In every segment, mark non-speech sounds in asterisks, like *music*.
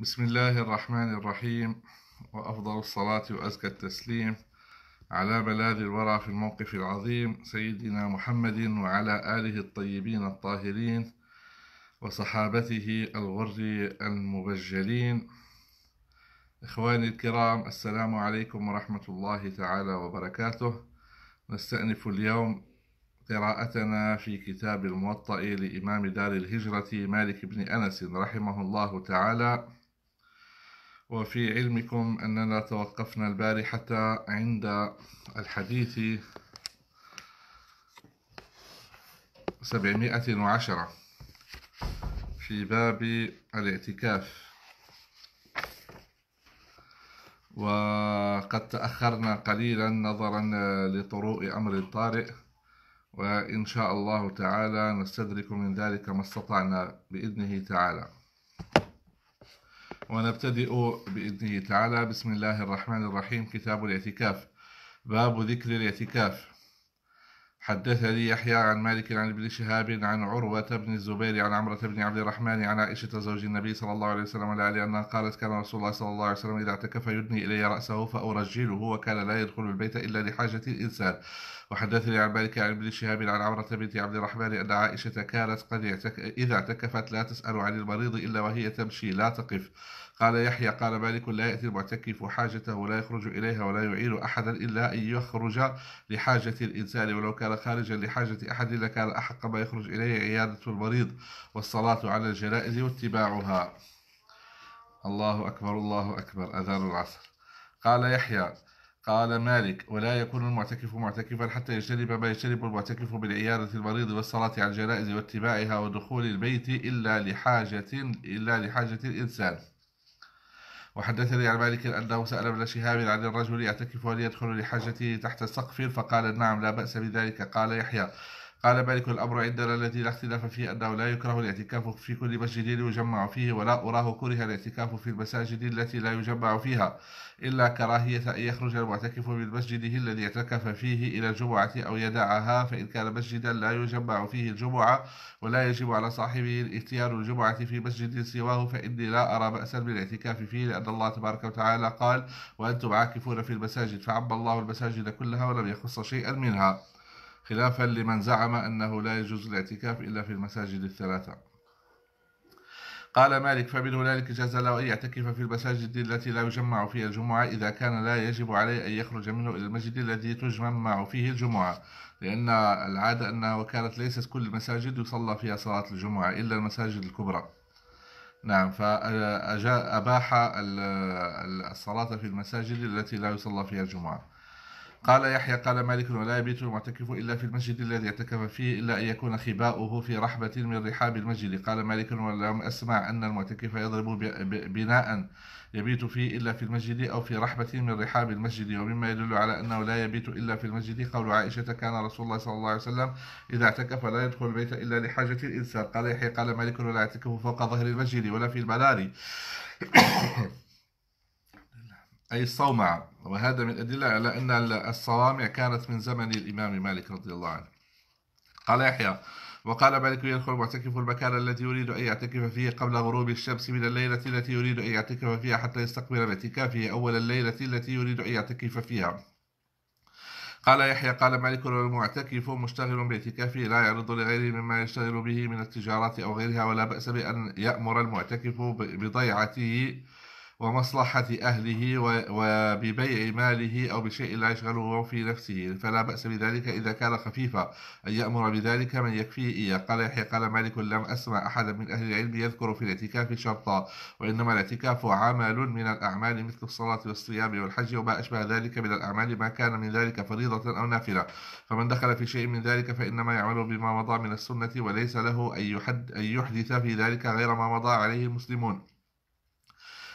بسم الله الرحمن الرحيم وأفضل الصلاة وأزكى التسليم على بلاذ الورى في الموقف العظيم سيدنا محمد وعلى آله الطيبين الطاهرين وصحابته الغر المبجلين إخواني الكرام السلام عليكم ورحمة الله تعالى وبركاته نستأنف اليوم قراءتنا في كتاب الموطأ لإمام دار الهجرة مالك بن أنس رحمه الله تعالى وفي علمكم أننا توقفنا البارحة عند الحديث سبعمائة وعشرة في باب الاعتكاف وقد تأخرنا قليلا نظرا لطروء أمر الطارئ وإن شاء الله تعالى نستدرك من ذلك ما استطعنا بإذنه تعالى ونبتدئ بإذنه تعالى بسم الله الرحمن الرحيم كتاب الاعتكاف باب ذكر الاعتكاف حدثني يحيى عن مالك عن ابن شهاب عن عروة بن الزبير عن عمرة بن عبد الرحمن عن عائشة زوج النبي صلى الله عليه وسلم على أنها قالت كان رسول الله صلى الله عليه وسلم إذا اعتكف يدني إلي رأسه فأرجله وكان لا يدخل البيت إلا لحاجة الإنسان وحدثني عن مالك عن ابن شهاب عن عمرة بنت عبد الرحمن أن عائشة كانت قد اعتك... إذا اعتكفت لا تسأل عن المريض إلا وهي تمشي لا تقف قال يحيى قال مالك لا يأتي المعتكف حاجته ولا يخرج إليها ولا يعين أحدا إلا أن يخرج لحاجة الإنسان ولو كان خارجا لحاجة أحد لكان أحق ما يخرج إليه عيادة المريض والصلاة على الجنائز واتباعها الله أكبر الله أكبر أذان العصر قال يحيى قال مالك ولا يكون المعتكف معتكفا حتى يجتنب ما يجتنب المعتكف من عيادة المريض والصلاة على الجنائز واتباعها ودخول البيت إلا لحاجة إلا لحاجة الإنسان وحدثني عن مالك أنه سأل ابن شهاب عن الرجل يعتكف أن يدخل لحاجته تحت سقف فقال نعم لا بأس بذلك قال يحيى قال مالك الأمر عندنا الذي لا اختلاف فيه أنه لا يكره الاعتكاف في كل مسجد يجمع فيه ولا أراه كره الاعتكاف في المساجد التي لا يجمع فيها إلا كراهية أن يخرج المعتكف من مسجده الذي اعتكف فيه إلى الجمعة أو يدعها فإن كان مسجدا لا يجمع فيه الجمعة ولا يجب على صاحبه الاختيار الجمعة في مسجد سواه فإني لا أرى بأسا بالاعتكاف فيه لأن الله تبارك وتعالى قال وأنتم عاكفون في المساجد فعم الله المساجد كلها ولم يخص شيئا منها خلافا لمن زعم أنه لا يجوز الاعتكاف إلا في المساجد الثلاثة قال مالك فمن هنالك جاز له أن يعتكف في المساجد التي لا يجمع فيها الجمعة إذا كان لا يجب عليه أن يخرج منه إلى المسجد الذي تجمع فيه الجمعة لأن العادة أنها كانت ليست كل المساجد يصلى فيها صلاة الجمعة إلا المساجد الكبرى نعم فأباح الصلاة في المساجد التي لا يصلى فيها الجمعة قال يحيى قال مالك ولا يبيت المعتكف إلا في المسجد الذي اعتكف فيه إلا أن يكون خباؤه في رحبة من رحاب المسجد قال مالك ولم أسمع أن المعتكف يضرب بناء يبيت فيه إلا في المسجد أو في رحبة من رحاب المسجد ومما يدل على أنه لا يبيت إلا في المسجد قول عائشة كان رسول الله صلى الله عليه وسلم إذا اعتكف لا يدخل البيت إلا لحاجة الإنسان قال يحيى قال مالك ولا يعتكف فوق ظهر المسجد ولا في البلاري أي الصومعة وهذا من أدلة على أن الصوامع كانت من زمن الإمام مالك رضي الله عنه قال يحيى وقال مالك يدخل المعتكف المكان الذي يريد أن يعتكف فيه قبل غروب الشمس من الليلة التي يريد أن يعتكف فيها حتى يستقبل باعتكافه أول الليلة التي يريد أن يعتكف فيها قال يحيى قال مالك المعتكف مشتغل باعتكافه لا يعرض لغيره مما يشتغل به من التجارات أو غيرها ولا بأس بأن يأمر المعتكف بضيعته ومصلحة أهله وببيع ماله أو بشيء لا يشغله في نفسه فلا بأس بذلك إذا كان خفيفا أن يأمر بذلك من يكفيه إياه قال يحيى قال مالك لم أسمع أحدا من أهل العلم يذكر في الاعتكاف شرطا وإنما الاعتكاف عمل من الأعمال مثل الصلاة والصيام والحج وما أشبه ذلك من الأعمال ما كان من ذلك فريضة أو نافلة فمن دخل في شيء من ذلك فإنما يعمل بما مضى من السنة وليس له أن يحدث في ذلك غير ما مضى عليه المسلمون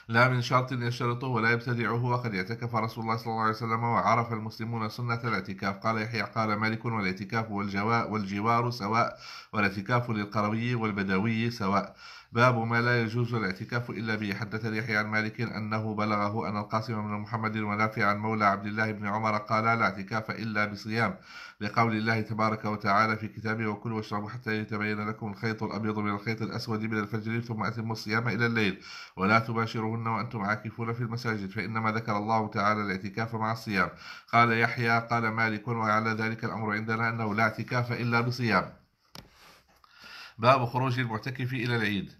لا من شرط يشترطه ولا يبتدعه وقد اعتكف رسول الله صلى الله عليه وسلم وعرف المسلمون سنة الاعتكاف قال يحيى قال مالك والاعتكاف والجواء والجوار سواء والاعتكاف للقروي والبدوي سواء باب ما لا يجوز الاعتكاف إلا به حدثني يحيى عن مالك أنه بلغه أن القاسم بن محمد ونافع عن مولى عبد الله بن عمر قال لا اعتكاف إلا بصيام لقول الله تبارك وتعالى في كتابه وكلوا واشربوا حتى يتبين لكم الخيط الأبيض من الخيط الأسود من الفجر ثم أتموا الصيام إلى الليل ولا تباشرهن وأنتم عاكفون في المساجد فإنما ذكر الله تعالى الاعتكاف مع الصيام قال يحيى قال مالك وعلى ذلك الأمر عندنا أنه لا اعتكاف إلا بصيام باب خروج المعتكف إلى العيد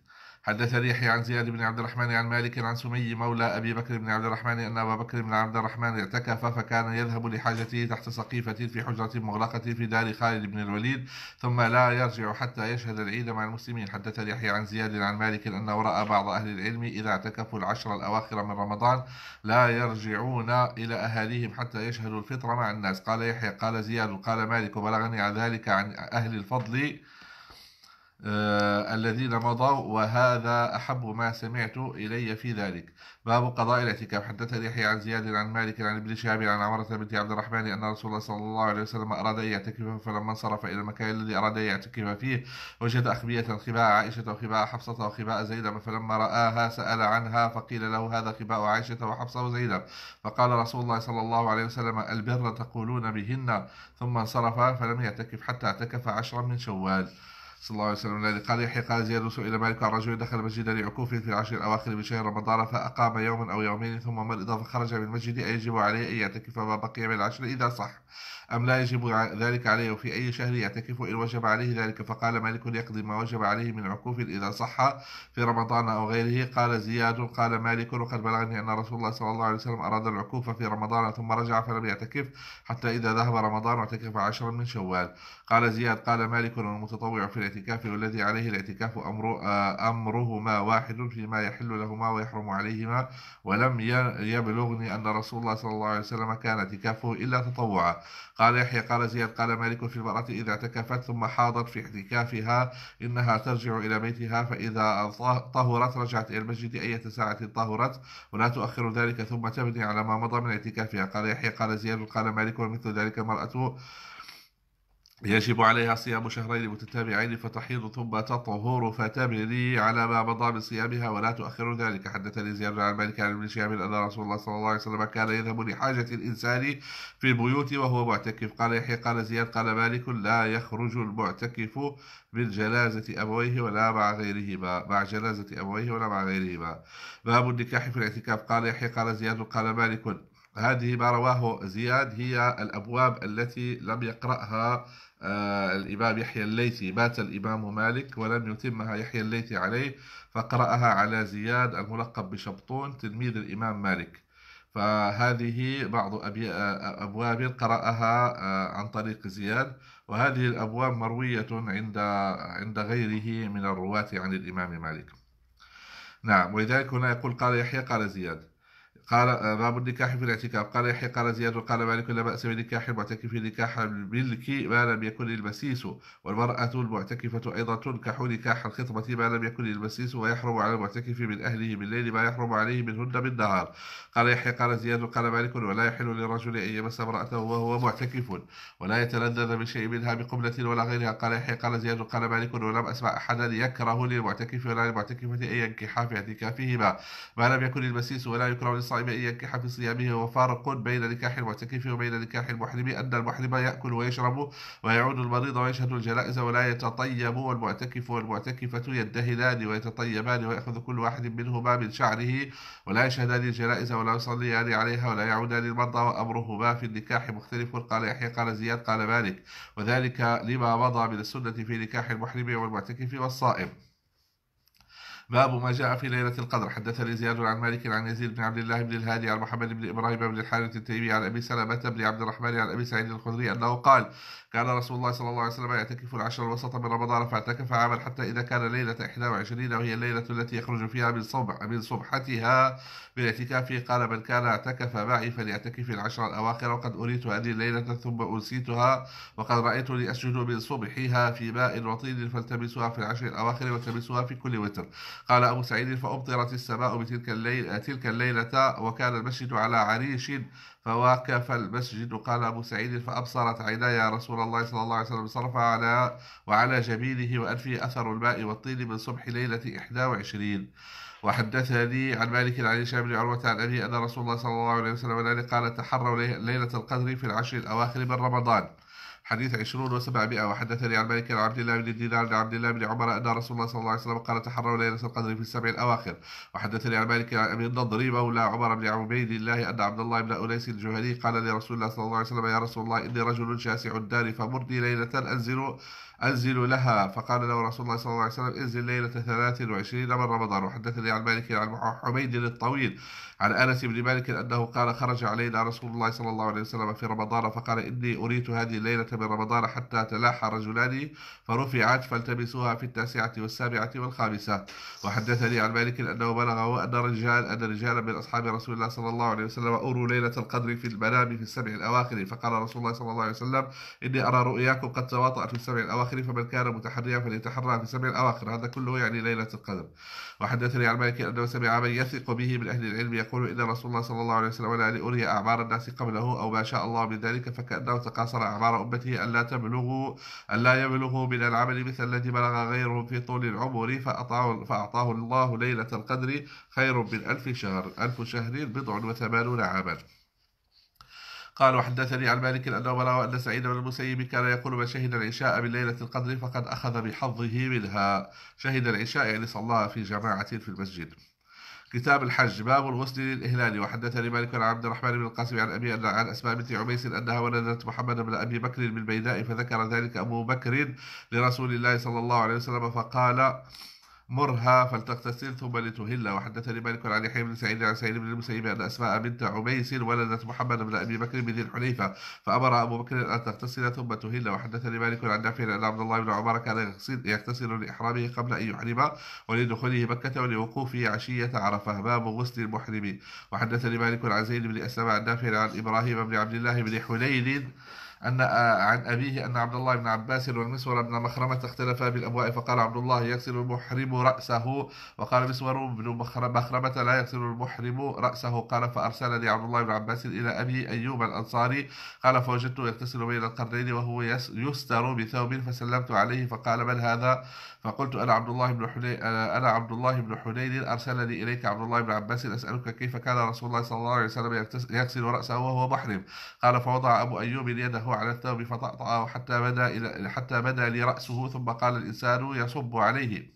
حدثني يحيى عن زياد بن عبد الرحمن عن مالك عن سمي مولى أبي بكر بن عبد الرحمن أن أبا بكر بن عبد الرحمن اعتكف فكان يذهب لحاجته تحت سقيفة في حجرة مغلقة في دار خالد بن الوليد ثم لا يرجع حتى يشهد العيد مع المسلمين حدثني يحيى عن زياد عن مالك أنه رأى بعض أهل العلم إذا اعتكفوا العشر الأواخر من رمضان لا يرجعون إلى أهاليهم حتى يشهدوا الفطر مع الناس قال يحيى قال زياد قال مالك وبلغني عن ذلك عن أهل الفضل آه، الذين مضوا وهذا أحب ما سمعت إلي في ذلك باب قضاء الاعتكاف حدثني يحيى عن زياد عن مالك عن ابن شهاب عن عمرة بنت عبد الرحمن أن رسول الله صلى الله عليه وسلم أراد أن يعتكف فلما انصرف إلى المكان الذي أراد أن يعتكف فيه وجد أخبية خباء عائشة وخباء حفصة وخباء زينب فلما رآها سأل عنها فقيل له هذا خباء عائشة وحفصة وزينب فقال رسول الله صلى الله عليه وسلم البر تقولون بهن ثم انصرف فلم يعتكف حتى اعتكف عشرا من شوال صلى الله عليه وسلم الذي قال يحيى قال زياد سئل مالك عن رجل دخل مسجدا لعكوفه في العشر الاواخر من شهر رمضان فاقام يوما او يومين ثم مرض فخرج من المسجد ايجب عليه ان يعتكف ما بقي من العشر اذا صح أم لا يجب ذلك عليه وفي أي شهر يعتكف إن وجب عليه ذلك فقال مالك يقضي ما وجب عليه من عكوف إذا صح في رمضان أو غيره قال زياد قال مالك وقد بلغني أن رسول الله صلى الله عليه وسلم أراد العكوف في رمضان ثم رجع فلم يعتكف حتى إذا ذهب رمضان اعتكف عشرا من شوال قال زياد قال مالك والمتطوع في الاعتكاف والذي عليه الاعتكاف أمر أمرهما واحد فيما يحل لهما ويحرم عليهما ولم يبلغني أن رسول الله صلى الله عليه وسلم كان اعتكافه إلا تطوعا قال يحيى قال زياد قال مالك في المرأة إذا اعتكفت ثم حاضت في اعتكافها إنها ترجع إلى بيتها فإذا طهرت رجعت إلى المسجد أية ساعة طهرت ولا تؤخر ذلك ثم تبني على ما مضى من اعتكافها قال يحيى قال زياد قال مالك ومثل ذلك المرأة يجب عليها صيام شهرين متتابعين فتحيض ثم تطهر فتبني على ما مضى من صيامها ولا تؤخر ذلك حدثني زياد عن مالك عن ابن شهاب ان رسول الله صلى الله عليه وسلم كان يذهب لحاجه الانسان في البيوت وهو معتكف قال يحيى قال زياد قال مالك لا يخرج المعتكف من جنازه ابويه ولا مع غيرهما مع جنازه ابويه ولا مع غيرهما باب النكاح في الاعتكاف قال يحيى قال زياد قال مالك هذه ما رواه زياد هي الابواب التي لم يقراها آه، الإمام يحيى الليثي مات الإمام مالك ولم يتمها يحيى الليثي عليه فقرأها على زياد الملقب بشبطون تلميذ الإمام مالك فهذه بعض آه، أبواب قرأها آه، عن طريق زياد وهذه الأبواب مروية عند عند غيره من الرواة عن الإمام مالك نعم ولذلك هنا يقول قال يحيى قال زياد قال آه، باب النكاح في الاعتكاف قال يحيى قال زياد قال مالك لا بأس بنكاح المعتكف نكاح الملك ما لم يكن المسيس والمرأة المعتكفة أيضا تنكح نكاح الخطبة ما لم يكن المسيس ويحرم على المعتكف من أهله بالليل ما يحرم عليه منهن بالنهار قال يحيى قال زياد قال مالك ولا يحل للرجل أن يمس امرأته وهو معتكف ولا يتلذذ بشيء منها بقبلة ولا غيرها قال يحيى قال زياد قال مالك ولم أسمع أحدا يكره للمعتكف ولا للمعتكفة أن ينكحا في اعتكافهما ما لم يكن المسيس ولا يكره الصائم ان ينكح في صيامه وفارق بين نكاح المعتكف وبين نكاح المحرم أن المحرم يأكل ويشرب ويعود المريض ويشهد الجنائز ولا يتطيب والمعتكف والمعتكفة يدهنان ويتطيبان ويأخذ كل واحد منهما من شعره ولا يشهدان الجنائز ولا يصليان عليها ولا يعودان المرضى وأمرهما في النكاح مختلف قال يحيى قال زياد قال مالك وذلك لما مضى من السنة في نكاح المحرم والمعتكف والصائم باب ما جاء في ليلة القدر حدثني زياد عن مالك عن يزيد بن عبد الله بن الهادي عن محمد بن إبراهيم بن الحارث التيمي عن أبي سلمة بن عبد الرحمن عن أبي سعيد الخدري أنه قال كان رسول الله صلى الله عليه وسلم يعتكف العشر الوسط من رمضان فاعتكف عاما حتى إذا كان ليلة 21 وهي الليلة التي يخرج فيها من صبح من صبحتها بالاعتكاف قال من كان اعتكف معي فليعتكف العشر الأواخر وقد أريت هذه الليلة ثم أنسيتها وقد رأيتني أسجد من صبحها في ماء وطين فالتمسها في العشر الأواخر والتمسها في كل وتر قال أبو سعيد فأمطرت السماء بتلك الليل تلك الليلة وكان المسجد على عريش فواكف المسجد قال أبو سعيد فأبصرت عيناي رسول الله صلى الله عليه وسلم صرف على وعلى جبينه وأنفه أثر الماء والطين من صبح ليلة 21 وحدثني عن مالك عن هشام بن عروة عن أبي أن رسول الله صلى الله عليه وسلم قال تحروا ليلة القدر في العشر الأواخر من رمضان حديث عشرون وسبعمائة وحدثني عن مالك عن عبد الله بن دينار عن عبد الله بن عمر أن رسول الله صلى الله عليه وسلم قال تحروا ليلة القدر في السبع الأواخر وحدثني عن مالك عن النضري مولى عمر بن عبيد الله أن عبد الله بن أنيس الجهني قال لرسول الله صلى الله عليه وسلم يا رسول الله إني رجل شاسع الدار فمرني ليلة أنزل أنزل لها فقال له رسول الله صلى الله عليه وسلم انزل ليلة 23 من رمضان وحدثني عن مالك عن حميد الطويل عن أنس بن مالك أنه قال خرج علينا رسول الله صلى الله عليه وسلم في رمضان فقال إني أريت هذه الليلة من رمضان حتى تلاحى رجلان فرفعت فالتمسوها في التاسعة والسابعة والخامسة وحدثني عن مالك أنه بلغه أن رجال أن رجالا من أصحاب رسول الله صلى الله عليه وسلم اوروا ليلة القدر في المنام في السبع الأواخر فقال رسول الله صلى الله عليه وسلم إني أرى رؤياكم قد تواطأت في السبع الأواخر فمن كان متحريا فليتحرى في السبع الأواخر هذا كله يعني ليلة القدر وحدثني عن مالك أنه سمع من يثق به من أهل العلم يقول إن رسول الله صلى الله عليه وسلم لا لأري أعمار الناس قبله أو ما شاء الله من ذلك فكأنه تقاصر أعمار أمته ألا أن ألا يبلغوا من العمل مثل الذي بلغ غيرهم في طول العمر فأعطاه, فأعطاه الله ليلة القدر خير من ألف شهر ألف شهر بضع وثمانون عاما قال وحدثني عن مالك أنه بلغ أن سعيد بن المسيب كان يقول من شهد العشاء من ليلة القدر فقد أخذ بحظه منها شهد العشاء يعني صلاها في جماعة في المسجد كتاب الحج باب الغسل للإهلال وحدثني مالك عن عبد الرحمن بن القاسم عن أبي أن عن أسماء بنت عميس أنها ولدت محمد بن أبي بكر بالبيداء فذكر ذلك أبو بكر لرسول الله صلى الله عليه وسلم فقال مرها فلتغتسل ثم لتهل وحدثني مالك عن يحيى بن سعيد عن سعيد بن المسيب ان اسماء بنت عميس ولدت محمد بن ابي بكر بن ذي الحليفه فامر ابو بكر ان تغتسل ثم تهل وحدثني مالك عن نافع ان عبد الله بن عمر كان يغتسل لاحرامه قبل ان يحرم ولدخوله مكه ولوقوفه عشيه عرفه باب غسل المحرم وحدثني مالك عن زيد بن اسلم عن نافع عن ابراهيم بن عبد الله بن حنين أن آه، عن أبيه أن عبد الله بن عباس والمسور بن مخرمة اختلفا بالأبواء فقال عبد الله يغسل المحرم رأسه وقال مسور بن مخرمة لا يغسل المحرم رأسه قال فأرسل لي عبد الله بن عباس إلى أبي أيوب الأنصاري قال فوجدته يغتسل بين القرنين وهو يستر بثوب فسلمت عليه فقال من هذا فقلت أنا عبد الله بن حنين أنا عبد الله بن حنين أرسلني إليك عبد الله بن عباس أسألك كيف كان رسول الله صلى الله عليه وسلم يغسل رأسه وهو محرم قال فوضع أبو أيوب يده على الثوب فطأطأه حتى بدا إلى حتى بدا لي رأسه ثم قال الإنسان يصب عليه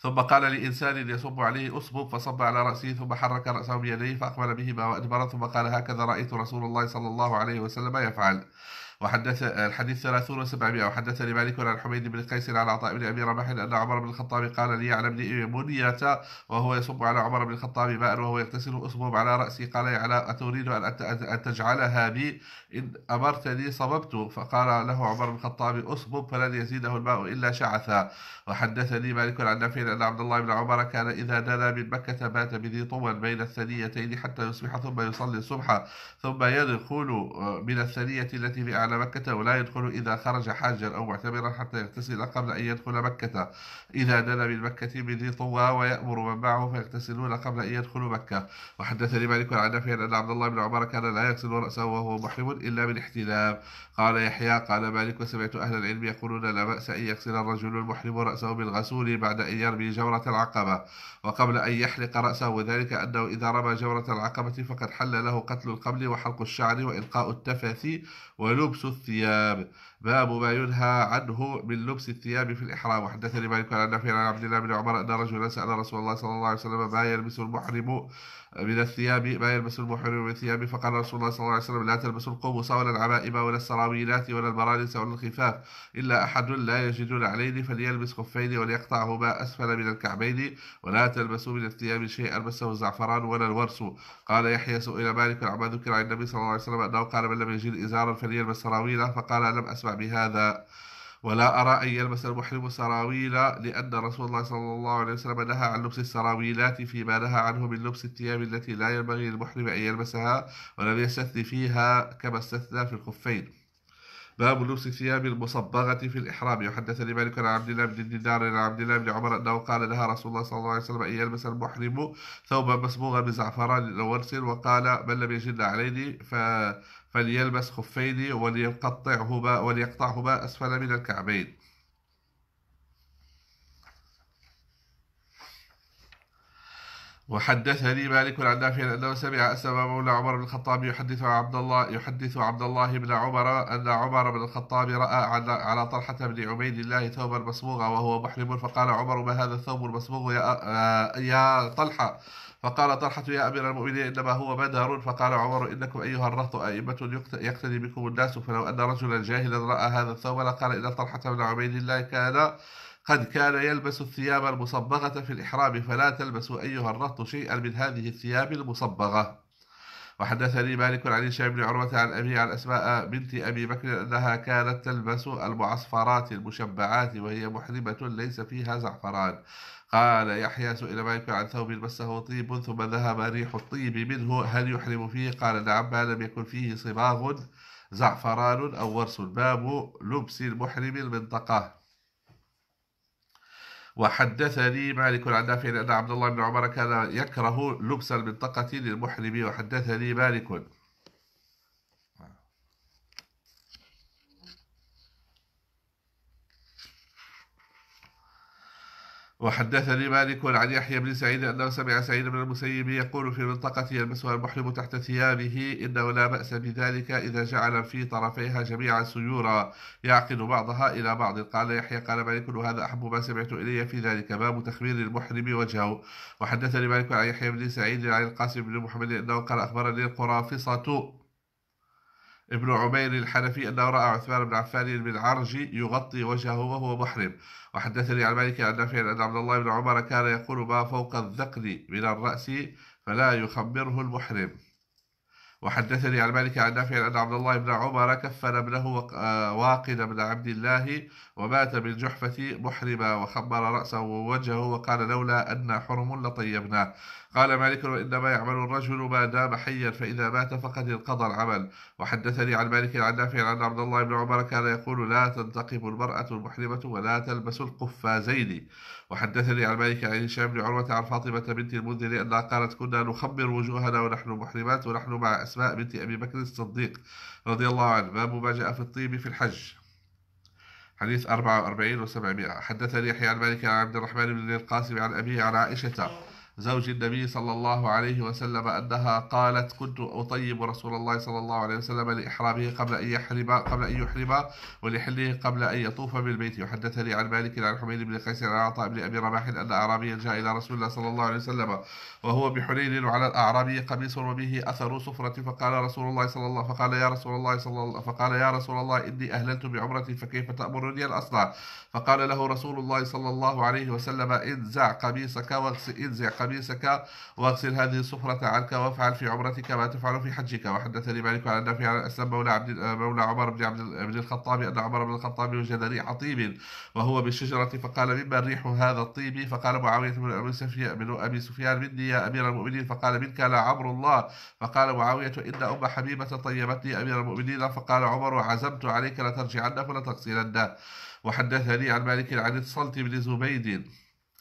ثم قال لإنسان يصب عليه أصبب فصب على رأسه ثم حرك رأسه بيديه فأقبل بهما وأدبر ثم قال هكذا رأيت رسول الله صلى الله عليه وسلم يفعل وحدث الحديث 3700 و700 وحدثني مالك عن الحميد بن قيس عن عطاء بن ابي رباح ان عمر بن الخطاب قال لي على ابن منية وهو يصب على عمر بن الخطاب ماء وهو يغتسل اصبب على راسي قال يا علاء اتريد ان ان تجعلها بي ان امرتني صببت فقال له عمر بن الخطاب اصبب فلن يزيده الماء الا شعثا وحدثني مالك عن نافع أن عبد الله بن عمر كان إذا دنا من مكة بات بذي طوى بين الثنيتين حتى يصبح ثم يصلي الصبح ثم يدخل آه، من الثنية التي في أعلى مكة ولا يدخل إذا خرج حاجا أو معتمرا حتى يغتسل قبل أن يدخل مكة إذا دنا من مكة بذي طوى ويأمر من معه فيغتسلون قبل أن يدخلوا مكة وحدثني مالك عن نافع أن عبد الله بن عمر كان لا يغسل رأسه وهو محرم إلا بالاحتلام قال يحيى قال مالك وسمعت أهل العلم يقولون لا بأس أن يغسل الرجل المحرم رأسه رأسه بالغسول بعد أن يرمي جورة العقبة وقبل أن يحلق رأسه وذلك أنه إذا رمى جورة العقبة فقد حل له قتل القبل وحلق الشعر وإلقاء التفث ولبس الثياب باب ما ينهى عنه من لبس الثياب في الإحرام وحدثني مالك عن نافع عن عبد الله بن عمر أن رجلا سأل رسول الله صلى الله عليه وسلم ما يلبس المحرم من الثياب ما يلبس المحرم من الثياب فقال رسول الله صلى الله عليه وسلم لا تلبسوا القبص ولا العمائم ولا السراويلات ولا البرانس ولا الخفاف إلا أحد لا يجدون عليه فليلبس خفين وليقطعهما أسفل من الكعبين ولا تلبسوا من الثياب شيئا مسه الزعفران ولا الورس قال يحيى سئل مالك عما ذكر عن النبي صلى الله عليه وسلم أنه قال من لم يجد إزارا فليلبس سراويله فقال لم أسمع بهذا ولا أرى أن يلبس المحرم سراويل لأن رسول الله صلى الله عليه وسلم نهى عن لبس السراويلات فيما نهى عنه من لبس الثياب التي لا ينبغي للمحرم أن يلبسها ولم يستثني فيها كما استثنى في الخفين باب لبس الثياب المصبغة في الإحرام يحدثني مالك عن عبد الله بن دينار عن عبد الله بن عمر أنه قال لها رسول الله صلى الله عليه وسلم أن يلبس المحرم ثوبا مصبوغا بزعفران أو ورس وقال من لم يجد عليه ف فليلبس خفين وليقطعهما وليقطعهما أسفل من الكعبين وحدثني مالك عن نافع انه سمع أسماء مولى عمر بن الخطاب يحدث عبد الله يحدث عبد الله بن عمر ان عمر بن الخطاب راى على طلحه بن عبيد الله ثوبا مصبوغا وهو محرم فقال عمر ما هذا الثوب المصبوغ يا, يا طلحه فقال طلحة يا أمير المؤمنين إنما هو بدر فقال عمر إنكم أيها الرهط أئمة يقتدي بكم الناس فلو أن رجلا جاهلا رأى هذا الثوب لقال إن طلحة بن عبيد الله كان قد كان يلبس الثياب المصبغة في الإحرام فلا تلبسوا أيها الرهط شيئا من هذه الثياب المصبغة وحدثني مالك عن هشام بن عروة عن أبي عن أسماء بنت أبي بكر أنها كانت تلبس المعصفرات المشبعات وهي محرمة ليس فيها زعفران قال يحيى سئل مالك عن ثوب مسه طيب ثم ذهب ريح الطيب منه هل يحرم فيه قال نعم ما لم يكن فيه صباغ زعفران أو ورس باب لبس المحرم المنطقة وحدثني مالك عن نافع أن عبد الله بن عمر كان يكره لبس المنطقة للمحرم وحدثني مالك وحدثني مالك عن يحيى بن سعيد أنه سمع سعيد بن المسيب يقول في منطقة يلبسها المحرم تحت ثيابه إنه لا بأس بذلك إذا جعل في طرفيها جميعا سيورا يعقد بعضها إلى بعض قال يحيى قال مالك وهذا أحب ما سمعت إلي في ذلك باب تخمير المحرم وجهه وحدثني مالك عن يحيى بن سعيد عن القاسم بن محمد أنه قال أخبرني القرافصة ابن عمير الحنفي أنه رأى عثمان بن عفان بن عرجي يغطي وجهه وهو محرم وحدثني عن مالك عن نافع أن عبد الله بن عمر كان يقول ما فوق الذقن من الرأس فلا يخمره المحرم وحدثني عن مالك عن نافع أن عبد الله بن عمر كفن ابنه آه، واقد بن عبد الله ومات بالجحفة محرما وخمر رأسه ووجهه وقال لولا أن حرم لطيبناه قال مالك وإنما يعمل الرجل ما دام حيا فإذا مات فقد انقضى العمل وحدثني عن مالك عن نافع عن عبد الله بن عمر كان يقول لا تنتقم المرأة المحرمة ولا تلبس القفازين وحدثني عن مالك عن هشام بن عروة عن فاطمة بنت المنذر أنها قالت كنا نخمر وجوهنا ونحن محرمات ونحن مع أسماء بنت أبي بكر الصديق رضي الله عنه باب ما جاء في الطيب في الحج حديث 44 و700 حدثني يحيى عن مالك عن عبد الرحمن بن القاسم عن أبيه عن عائشة زوج النبي صلى الله عليه وسلم أنها قالت كنت أطيب رسول الله صلى الله عليه وسلم لإحرامه قبل أن يحرم قبل أن يحرم ولحله قبل أن يطوف بالبيت وحدثني عن مالك عن حميد بن قيس عن عطاء بن أبي رباح أن أعرابيا جاء إلى رسول الله صلى الله عليه وسلم وهو بحنين وعلى الأعرابي قميص وبه أثر صفرة فقال رسول الله صلى الله فقال يا رسول الله صلى الله فقال يا رسول الله إني أهللت بعمرتي فكيف تأمرني أن أصنع فقال له رسول الله صلى الله عليه وسلم انزع قميصك انزع قميصك قميصك واغسل هذه الصفرة عنك وافعل في عمرتك ما تفعل في حجك وحدثني مالك عن نافع عن أسلم مولى عبد مولى عمر بن عبد بن الخطاب أن عمر بن الخطاب وجد ريح طيب وهو بالشجرة فقال مما ريح هذا الطيب فقال معاوية بن أبي سفيان بن أبي سفيان مني يا أمير المؤمنين فقال منك لا عمر الله فقال معاوية إن أم حبيبة طيبتني أمير المؤمنين فقال عمر عزمت عليك لترجعن فلتغسلن وحدثني عن مالك عن الصلت بن زبيد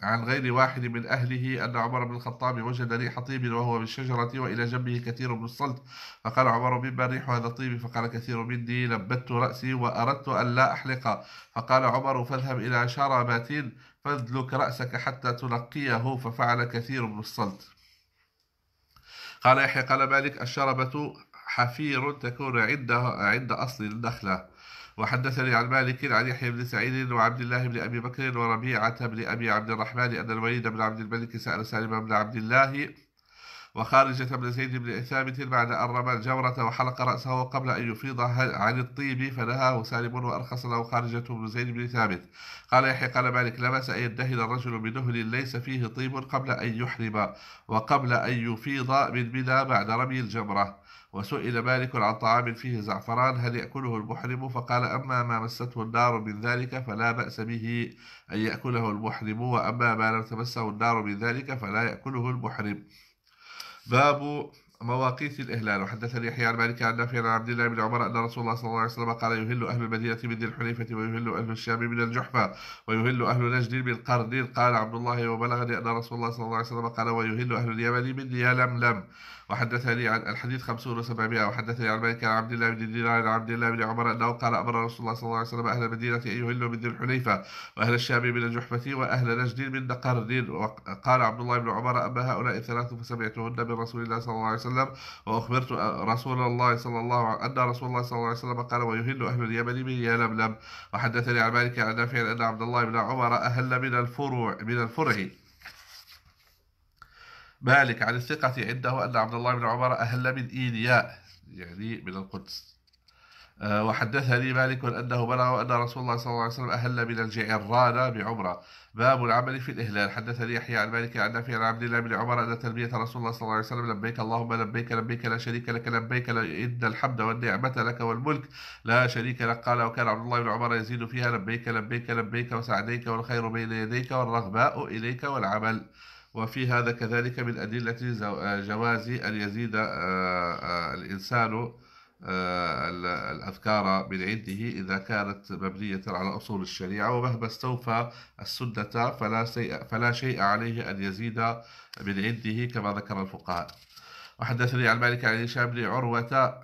عن غير واحد من أهله أن عمر بن الخطاب وجد ريح طيب وهو بالشجرة وإلى جنبه كثير من الصلت فقال عمر مما ريح هذا الطيب فقال كثير مني لبت رأسي وأردت أن لا أحلق فقال عمر فاذهب إلى شرابات فادلك رأسك حتى تلقيه ففعل كثير من الصلت قال يحيى قال مالك الشربة حفير تكون عند عند أصل النخلة وحدثني عن مالك عن يحيى بن سعيد وعبد الله بن أبي بكر وربيعة بن أبي عبد الرحمن أن الوليد بن عبد الملك سأل سالم بن عبد الله وخارجة بن زيد بن ثابت بعد أن رمى الجورة وحلق رأسه قبل أن يفيض عن الطيب فنهاه سالم وأرخص له خارجة بن زيد بن ثابت قال يحيى قال مالك لبس أن يدهن الرجل بنهل ليس فيه طيب قبل أن يحرم وقبل أن يفيض من منى بعد رمي الجمرة وسئل مالك عن طعام فيه زعفران هل يأكله المحرم فقال أما ما مسته النار من ذلك فلا بأس به أن يأكله المحرم وأما ما لم تمسه النار من ذلك فلا يأكله المحرم باب مواقيت الإهلال وحدثني يحيى عن مالك عن نافع عن عبد الله بن عمر أن رسول الله صلى الله عليه وسلم قال يهل أهل المدينة من ذي الحليفة ويهل أهل الشام من الجحفة ويهل أهل نجد من قرن قال عبد الله وبلغني أن رسول الله صلى الله عليه وسلم قال ويهل أهل اليمن من يلملم وحدثني عن الحديث 50 و700 وحدثني عن مالك عن عبد الله بن دينار عن عبد الله بن عمر انه قال امر رسول الله صلى الله عليه وسلم اهل المدينه ان يهلوا من ذي الحليفه واهل الشام من الجحفه واهل نجد من قرن وقال عبد الله بن عمر اما هؤلاء الثلاث فسمعتهن من رسول الله صلى الله عليه وسلم واخبرت رسول الله صلى الله عليه ان رسول الله صلى الله عليه وسلم قال ويهل اهل اليمن من يلملم وحدثني عن مالك عن نافع ان عبد الله بن عمر اهل من الفروع من الفرع مالك عن الثقة عنده أن عبد الله بن عمر أهل من إيلياء يعني من القدس آه، وحدثني مالك أنه بلغ أن رسول الله صلى الله عليه وسلم أهل من الجعرانة بعمرة باب العمل في الإهلال حدثني يحيى عن مالك عن نافع عن عبد الله بن عمر أن تلبية رسول الله صلى الله عليه وسلم لبيك اللهم لبيك لبيك لا شريك لك لبيك إن الحمد والنعمة لك والملك لا شريك لك قال وكان عبد الله بن عمر يزيد فيها لبيك لبيك لبيك وسعديك والخير بين يديك والرغباء إليك والعمل وفي هذا كذلك من أدلة آه، جواز أن يزيد آه، آه، الإنسان الأذكار من عنده إذا كانت مبنية على أصول الشريعة ومهما استوفى السنة فلا, فلا شيء عليه أن يزيد من عنده كما ذكر الفقهاء وحدثني عن مالك عن هشام بن عروة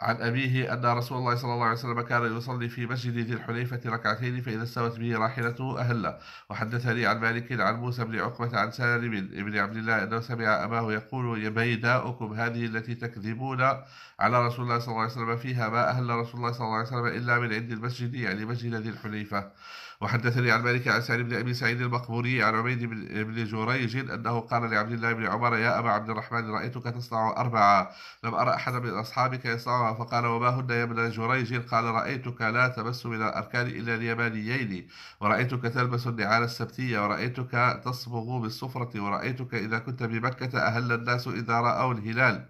عن أبيه أن رسول الله صلى الله عليه وسلم كان يصلي في مسجد ذي الحليفة ركعتين فإذا استوت به راحلته أهلا وحدثني عن مالك عن موسى بن عقبة عن سالم بن عبد الله أنه سمع أباه يقول يا بيداؤكم هذه التي تكذبون على رسول الله صلى الله عليه وسلم فيها ما أهل رسول الله صلى الله عليه وسلم إلا من عند المسجد يعني مسجد ذي الحليفة وحدثني عن مالك عن سعيد بن أبي سعيد المقبوري عن عبيد بن جريج أنه قال لعبد الله بن عمر يا أبا عبد الرحمن رأيتك تصنع أربعة لم أرى أحدا من أصحابك يصنعها فقال وما هن يا ابن جريج قال رأيتك لا تمس من الأركان إلا اليمانيين ورأيتك تلبس النعال السبتية ورأيتك تصبغ بالصفرة ورأيتك إذا كنت بمكة أهل الناس إذا رأوا الهلال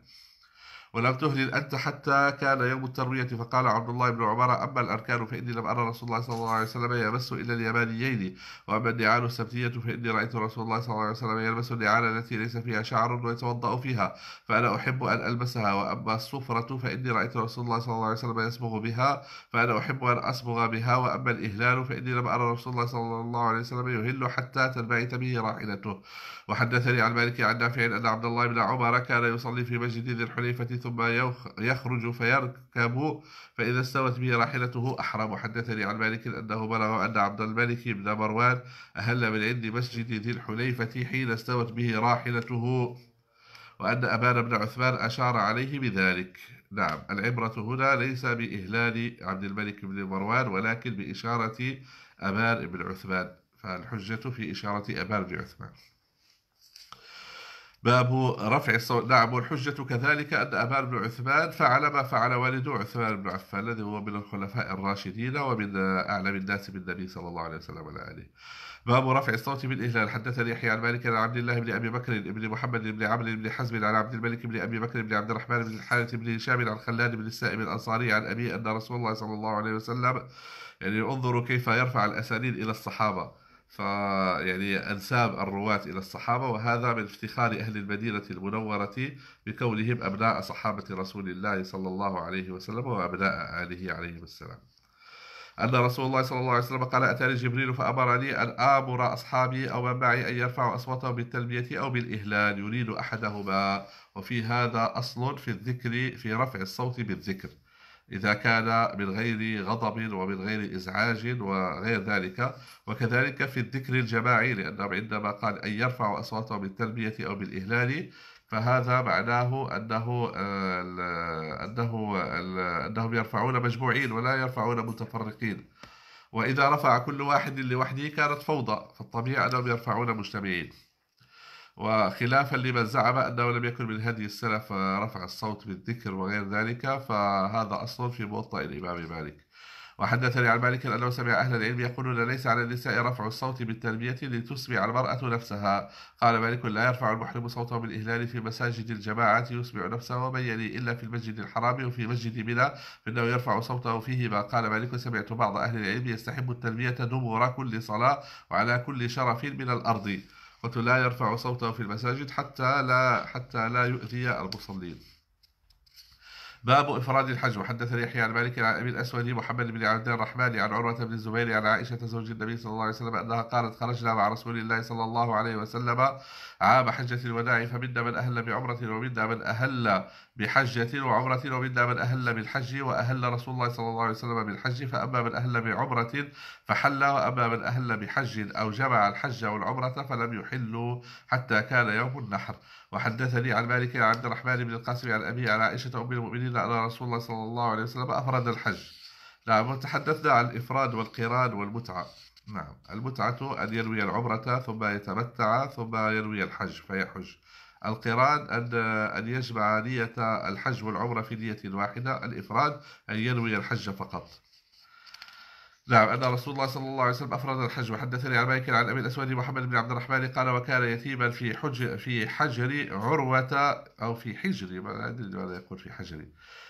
ولم تهلل أنت حتى كان يوم التروية فقال عبد الله بن عمر أما الأركان فإني لم أرى رسول الله صلى الله عليه وسلم يمس إلا اليمانيين وأما النعال السبتية فإني رأيت رسول الله صلى الله عليه وسلم يلبس النعال التي ليس فيها شعر ويتوضأ فيها فأنا أحب أن ألبسها وأما الصفرة فإني رأيت رسول الله صلى الله عليه وسلم يصبغ بها فأنا أحب أن أصبغ بها وأما الإهلال فإني لم أرى رسول الله صلى الله عليه وسلم يهل حتى تنبعث به راحلته وحدثني عن مالك عن نافع أن عبد الله بن عمر كان يصلي في مسجد ذي الحليفة ثم يخرج فيركب فإذا استوت به راحلته أحرم وحدثني عن مالك أنه بلغ أن عبد الملك بن مروان أهل من عند مسجد ذي الحليفة حين استوت به راحلته وأن أبان بن عثمان أشار عليه بذلك نعم العبرة هنا ليس بإهلال عبد الملك بن مروان ولكن بإشارة أبان بن عثمان فالحجة في إشارة أبان بن عثمان باب رفع الصوت نعم والحجة كذلك أن أمان بن عثمان فعل ما فعل والده عثمان بن عفان الذي هو من الخلفاء الراشدين ومن أعلم الناس بالنبي صلى الله عليه وسلم وعلى باب رفع الصوت بالإهلال حدثني يحيى عن مالك عن عبد الله بن أبي بكر بن محمد بن عمرو بن حزم عن عبد الملك بن أبي بكر بن عبد الرحمن بن الحارث بن هشام عن خلاد بن السائب الأنصاري عن أبي أن رسول الله صلى الله عليه وسلم يعني انظروا كيف يرفع الأسانيد إلى الصحابة فيعني أنساب الرواة إلى الصحابة وهذا من افتخار أهل المدينة المنورة بكونهم أبناء صحابة رسول الله صلى الله عليه وسلم وأبناء آله عليهم السلام أن رسول الله صلى الله عليه وسلم قال أتاني جبريل فأمرني أن آمر أصحابي أو من معي أن يرفعوا أصواتهم بالتلبية أو بالإهلال يريد أحدهما وفي هذا أصل في الذكر في رفع الصوت بالذكر إذا كان من غير غضب ومن غير إزعاج وغير ذلك وكذلك في الذكر الجماعي لأنهم عندما قال أن يرفعوا أصواتهم بالتلبية أو بالإهلال فهذا معناه أنه آه، أنه أنهم يرفعون مجموعين ولا يرفعون متفرقين وإذا رفع كل واحد لوحده كانت فوضى فالطبيعي أنهم يرفعون مجتمعين وخلافا لمن زعم أنه لم يكن من هدي السلف رفع الصوت بالذكر وغير ذلك فهذا أصل في موطأ الإمام مالك وحدثني عن مالك أنه سمع أهل العلم يقولون ليس على النساء رفع الصوت بالتلبية لتسمع المرأة نفسها قال مالك لا يرفع المحرم صوته بالإهلال في مساجد الجماعة يسمع نفسه ومن يلي إلا في المسجد الحرام وفي مسجد منى فإنه يرفع صوته فيهما قال مالك سمعت بعض أهل العلم يستحب التلبية دبر كل صلاة وعلى كل شرف من الأرض قلت لا يرفع صوته في المساجد حتى لا حتى لا يؤذي المصلين باب إفراد الحج وحدث يحيى عن مالك عن أبي الأسود محمد بن عبد الرحمن عن عروة بن الزبير عن عائشة زوج النبي صلى الله عليه وسلم أنها قالت خرجنا مع رسول الله صلى الله عليه وسلم عام حجة الوداع فمنا من أهل بعمرة ومنا من أهل بحجة وعمرة ومنا من أهل بالحج وأهل رسول الله صلى الله عليه وسلم بالحج فأما من أهل بعمرة فحل وأما من أهل بحج أو جمع الحج والعمرة فلم يحلوا حتى كان يوم النحر وحدثني عن مالك عن عبد الرحمن بن القاسم عن أبي عن عائشة أم المؤمنين أن رسول الله صلى الله عليه وسلم أفرد الحج نعم وتحدثنا عن الإفراد والقران والمتعة نعم المتعة أن ينوي العمرة ثم يتمتع ثم ينوي الحج فيحج القران أن أن يجمع نية الحج والعمرة في نية واحدة الإفراد أن ينوي الحج فقط نعم أن رسول الله صلى الله عليه وسلم أفرد الحج وحدثني عن مالك عن أبي الأسود محمد بن عبد الرحمن قال وكان يتيما في حج في حجر عروة أو في حجر ما أدري ماذا يقول في حجر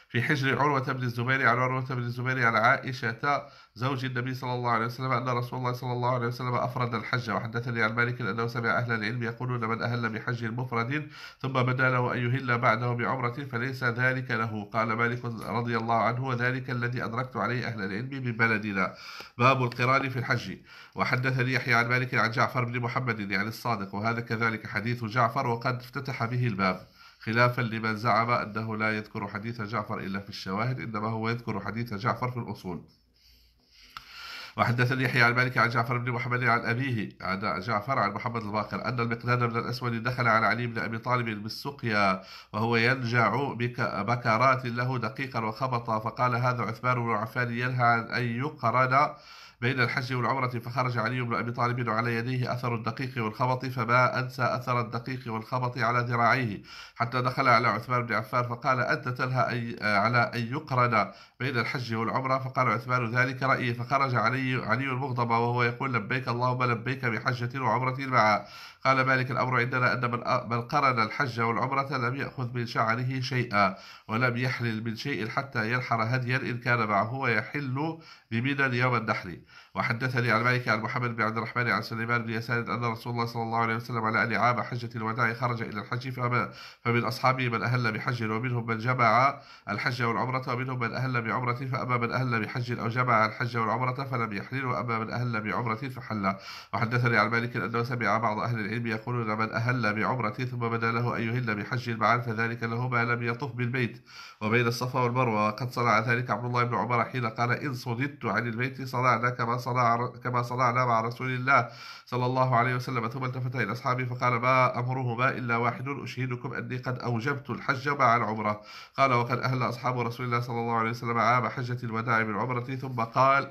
في حجر عروة بن الزبير عن عروة بن الزبير عن عائشة زوج النبي صلى الله عليه وسلم أن رسول الله صلى الله عليه وسلم أفرد الحج وحدثني عن مالك أنه سمع أهل العلم يقولون من أهل بحج مفرد ثم بدا له أن يهل بعده بعمرة فليس ذلك له قال مالك رضي الله عنه وذلك الذي أدركت عليه أهل العلم من بلدنا باب القران في الحج وحدثني يحيى عن مالك عن جعفر بن محمد يعني الصادق وهذا كذلك حديث جعفر وقد افتتح به الباب خلافا لمن زعم أنه لا يذكر حديث جعفر إلا في الشواهد إنما هو يذكر حديث جعفر في الأصول وحدثني يحيى عن مالك عن جعفر بن محمد عن أبيه عن جعفر عن محمد الباقر أن المقداد بن الأسود دخل على علي بن أبي طالب بالسقيا وهو ينجع بكرات له دقيقا وخبط فقال هذا عثمان بن عفان ينهى عن أن يقرن بين الحج والعمرة فخرج علي بن أبي طالب وعلى يديه أثر الدقيق والخبط فما أنسى أثر الدقيق والخبط على ذراعيه حتى دخل على عثمان بن عفان فقال أنت تلهى أي على أن يقرن بين الحج والعمرة فقال عثمان ذلك رأيي فخرج علي علي المغضب وهو يقول لبيك اللهم لبيك بحجة وعمرة معا قال مالك الأمر عندنا أن من قرن الحج والعمرة لم يأخذ من شعره شيئا ولم يحلل من شيء حتى ينحر هديا إن كان معه ويحل بمنى يوم النحر وحدثني عن مالك عن محمد بن عبد الرحمن عن سليمان بن يسار أن رسول الله صلى الله عليه وسلم على أن عام حجة الوداع خرج إلى الحج فما فمن أصحابه من أهل بحج ومنهم من جمع الحج والعمرة ومنهم من أهل بعمرة فأما من أهل بحج أو جمع الحج والعمرة فلم يحلل وأما من أهل بعمرة فحل وحدثني عن مالك أنه سمع بعض أهل العلم يقولون من أهل بعمرة ثم بدا له أن يهل بحج معا فذلك له ما لم يطف بالبيت وبين الصفا والمروة وقد صنع ذلك عبد الله بن عمر حين قال إن صددت عن البيت صنعنا كما صنع صنع كما صنعنا مع رسول الله صلى الله عليه وسلم ثم التفت إلى أصحابه فقال ما أمرهما إلا واحد أشهدكم أني قد أوجبت الحج مع العمرة قال وقد أهل أصحاب رسول الله صلى الله عليه وسلم عام حجة الوداع بالعمرة ثم قال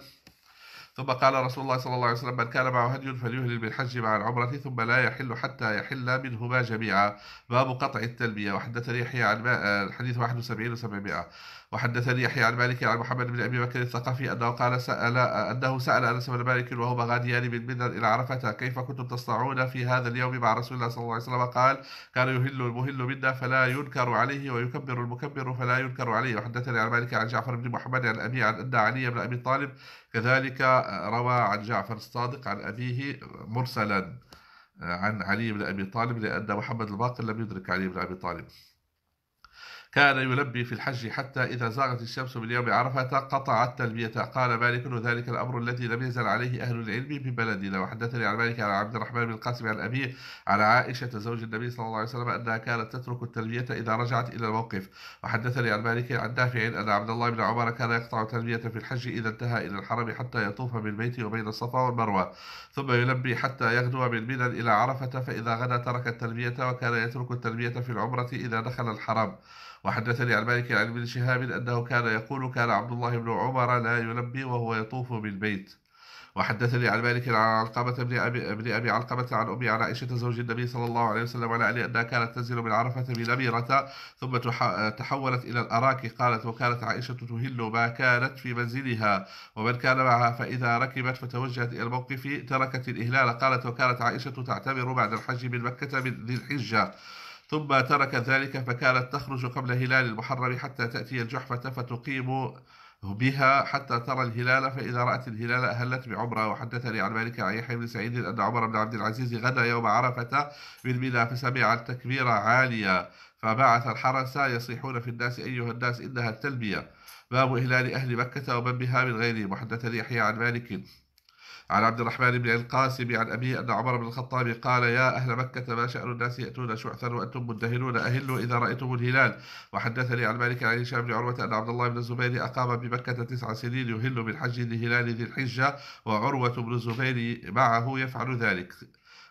ثم قال رسول الله صلى الله عليه وسلم من كان معه هدي فليهلل بالحج مع العمرة ثم لا يحل حتى يحل منهما جميعا باب قطع التلبية وحدثني يحيى عن الحديث 71 و700 وحدثني يحيى عن مالك عن محمد بن ابي بكر الثقفي انه قال سال انه سال انس بن مالك وهما غاديان من منى الى عرفه كيف كنتم تصنعون في هذا اليوم مع رسول الله صلى الله عليه وسلم قال كان يهل المهل منا فلا ينكر عليه ويكبر المكبر فلا ينكر عليه وحدثني عن مالك عن جعفر بن محمد عن ابي عن ان علي بن ابي طالب كذلك آه، روى عن جعفر الصادق عن أبيه آه، مرسلا آه، عن علي بن أبي طالب لأن محمد الباقر لم يدرك علي بن أبي طالب كان يلبي في الحج حتى إذا زاغت الشمس من يوم عرفة قطع التلبية قال مالك وذلك الأمر الذي لم يزل عليه أهل العلم ببلدنا وحدثني عن مالك على عبد الرحمن بن القاسم عن أبيه على عائشة زوج النبي صلى الله عليه وسلم أنها كانت تترك التلبية إذا رجعت إلى الموقف وحدثني عن مالك عن دافع أن عبد الله بن عمر كان يقطع التلبية في الحج إذا انتهى إلى الحرم حتى يطوف بالبيت وبين الصفا والمروة ثم يلبي حتى يغدو من منى إلى عرفة فإذا غدا ترك التلبية وكان يترك التلبية في العمرة إذا دخل الحرم وحدثني عن مالك عن ابن شهاب أنه كان يقول كان عبد الله بن عمر لا يلبي وهو يطوف بالبيت وحدثني عن مالك عن علقمة بن أبي, بن أبي علقمة عن أم عن عائشة زوج النبي صلى الله عليه وسلم وعلى علي أنها كانت تنزل من عرفة بنميرة ثم تحولت إلى الأراك قالت وكانت عائشة تهل ما كانت في منزلها ومن كان معها فإذا ركبت فتوجهت إلى الموقف تركت الإهلال قالت وكانت عائشة تعتبر بعد الحج من مكة من ذي الحجة ثم ترك ذلك فكانت تخرج قبل هلال المحرم حتى تأتي الجحفة فتقيم بها حتى ترى الهلال فإذا رأت الهلال أهلت بعمرة وحدثني عن مالك عن يحيى بن سعيد أن عمر بن عبد العزيز غدا يوم عرفة من منى فسمع التكبير عاليا فبعث الحرس يصيحون في الناس أيها الناس إنها التلبية باب إهلال أهل مكة ومن بها من غيرهم وحدثني يحيى عن مالك عن عبد الرحمن بن القاسم عن أبيه أن عمر بن الخطاب قال يا أهل مكة ما شأن الناس يأتون شعثا وأنتم مدهنون أهلوا إذا رأيتم الهلال وحدثني عن مالك عن هشام بن عروة أن عبد الله بن الزبير أقام بمكة تسع سنين يهل من حج لهلال ذي الحجة وعروة بن الزبير معه يفعل ذلك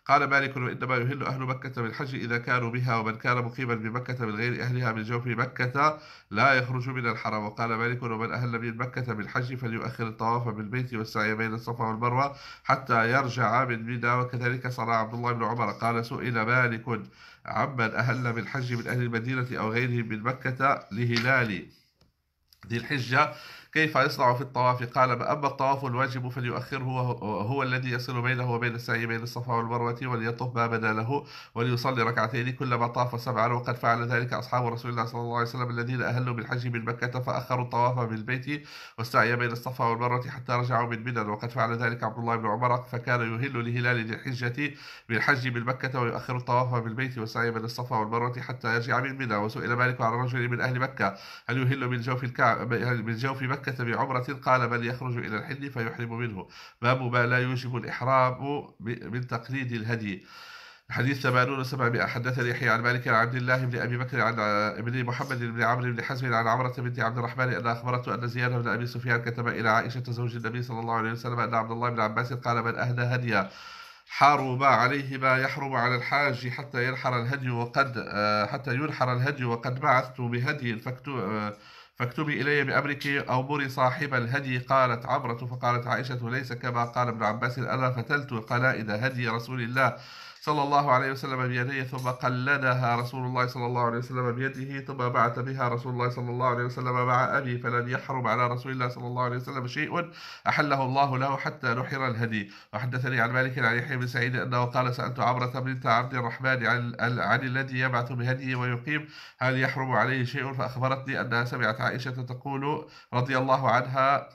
قال مالك وإنما يهل أهل مكة بالحج إذا كانوا بها ومن كان مقيما بمكة من غير أهلها من جوف مكة لا يخرج من الحرم وقال مالك ومن أهل من مكة بالحج فليؤخر الطواف بالبيت والسعي بين الصفا والمروة حتى يرجع من منى وكذلك صلى عبد الله بن عمر قال سئل مالك عمن أهل بالحج من أهل المدينة أو غيرهم من مكة لهلال ذي الحجة كيف يصنع في الطواف قال أما الطواف الواجب فليؤخره هو الذي يصل بينه وبين السعي بين الصفا والمروة وليطوف ما بدا له وليصلي ركعتين كلما طاف سبعا وقد فعل ذلك أصحاب رسول الله صلى الله عليه وسلم الذين أهلوا بالحج من مكة فأخروا الطواف بالبيت والسعي بين الصفا والمروة حتى رجعوا من منى وقد فعل ذلك عبد الله بن عمر فكان يهل لهلال ذي الحجة بالحج من مكة ويؤخر الطواف بالبيت والسعي بين الصفا والمروة حتى يرجع من منى وسئل مالك عن رجل من أهل مكة هل يهل من جوف الكعب من جوف مكة مكة بعمرة قال بل يخرج إلى الحل فيحرم منه باب ما لا يوجب الإحرام من تقليد الهدي حديث 80 700 حدثني يحيى عن مالك عن عبد الله بن ابي بكر عن ابن محمد بن عمرو بن حزم عن عمره بنت عبد الرحمن ان اخبرته ان زياد بن ابي سفيان كتب الى عائشه زوج النبي صلى الله عليه وسلم ان عبد الله بن عباس قال من اهدى هديا ما عليه ما يحرم على الحاج حتى ينحر الهدي وقد آه، حتى ينحر الهدي وقد بعثت بهدي فاكتب آه، فاكتبي إلي بأمرك أو مري صاحب الهدي قالت عبرة فقالت عائشة ليس كما قال ابن عباس ألا فتلت قلائد هدي رسول الله صلى الله عليه وسلم بيديه ثم قلدها رسول الله صلى الله عليه وسلم بيده ثم بعث بها رسول الله صلى الله عليه وسلم مع أبي فلم يحرم على رسول الله صلى الله عليه وسلم شيء أحله الله له حتى نحر الهدي وحدثني عن مالك عن يحيى بن سعيد أنه قال سألت عمرة بنت عبد الرحمن عن, عن الذي يبعث بهديه ويقيم هل يحرم عليه شيء فأخبرتني أنها سمعت عائشة تقول رضي الله عنها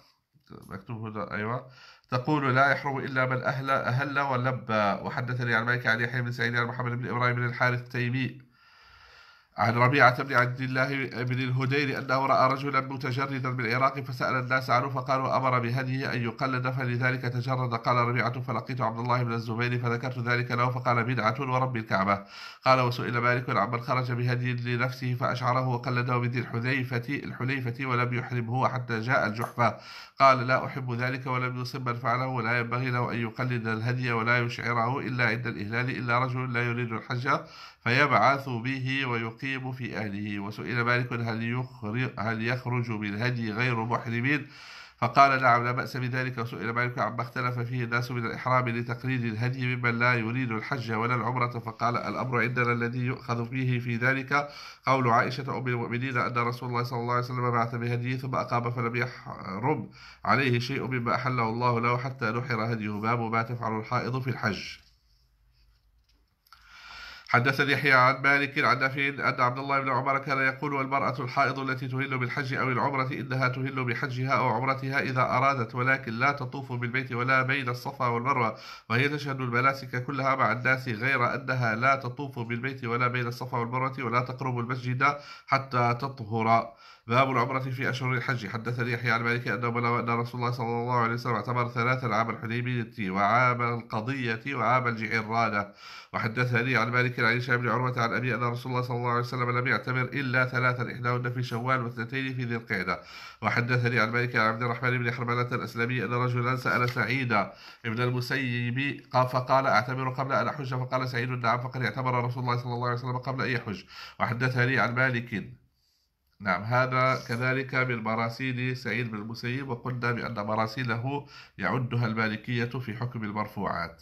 مكتوب هنا أيوة تقول لا يحرم إلا من أهل أهل ولبى وحدثني عن مالك عن يحيى بن سعيد عن محمد بن إبراهيم بن الحارث التيمي عن ربيعة بن عبد الله بن الهدير أنه رأى رجلا متجردا بالعراق فسأل الناس عنه فقالوا أمر بهديه أن يقلد فلذلك تجرد قال ربيعة فلقيت عبد الله بن الزبير فذكرت ذلك له فقال بدعة ورب الكعبة قال وسئل مالك عن من خرج بهدي لنفسه فأشعره وقلده بذي الحذيفة الحليفة الحليفة ولم يحرمه حتى جاء الجحفة قال لا أحب ذلك ولم يصب من فعله ولا ينبغي له أن يقلد الهدي ولا يشعره إلا عند الإهلال إلا رجل لا يريد الحج فيبعث به ويقيم في أهله وسئل مالك هل, هل يخرج بالهدي غير محرمين فقال نعم لا بأس بذلك وسئل مالك عما اختلف فيه الناس من الإحرام لتقليد الهدي ممن لا يريد الحج ولا العمرة فقال الأمر عندنا الذي يؤخذ فيه في ذلك قول عائشة أم المؤمنين أن رسول الله صلى الله عليه وسلم بعث بهديه ثم أقام فلم يحرم عليه شيء مما أحله الله له حتى نحر هديه باب ما تفعل الحائض في الحج حدثني يحيى عن مالك عن نافع أن عبد الله بن عمر كان يقول والمرأة الحائض التي تهل بالحج أو العمرة إنها تهل بحجها أو عمرتها إذا أرادت ولكن لا تطوف بالبيت ولا بين الصفا والمروة وهي تشهد المناسك كلها مع الناس غير أنها لا تطوف بالبيت ولا بين الصفا والمروة ولا تقرب المسجد حتى تطهر باب العمرة في أشهر الحج حدث لي يحيى عن مالك أنه بلغ أن رسول الله صلى الله عليه وسلم اعتمر ثلاثا عام الحديبية وعام القضية وعام الجعرانة لي عن مالك عن هشام بن عروة عن أبي أن رسول الله صلى الله عليه وسلم لم يعتمر إلا ثلاثا إحداهن في شوال واثنتين في ذي القعدة وحدث لي عن مالك عن عبد الرحمن بن حرملة الأسلمي أن رجلا سأل سعيد بن المسيب فقال أعتمر قبل أن أحج فقال سعيد نعم فقد اعتمر رسول الله صلى الله عليه وسلم قبل أن يحج وحدث لي عن مالك نعم هذا كذلك بالبراسيل سعيد بن المسيب وقلنا بأن مراسيله يعدها المالكية في حكم المرفوعات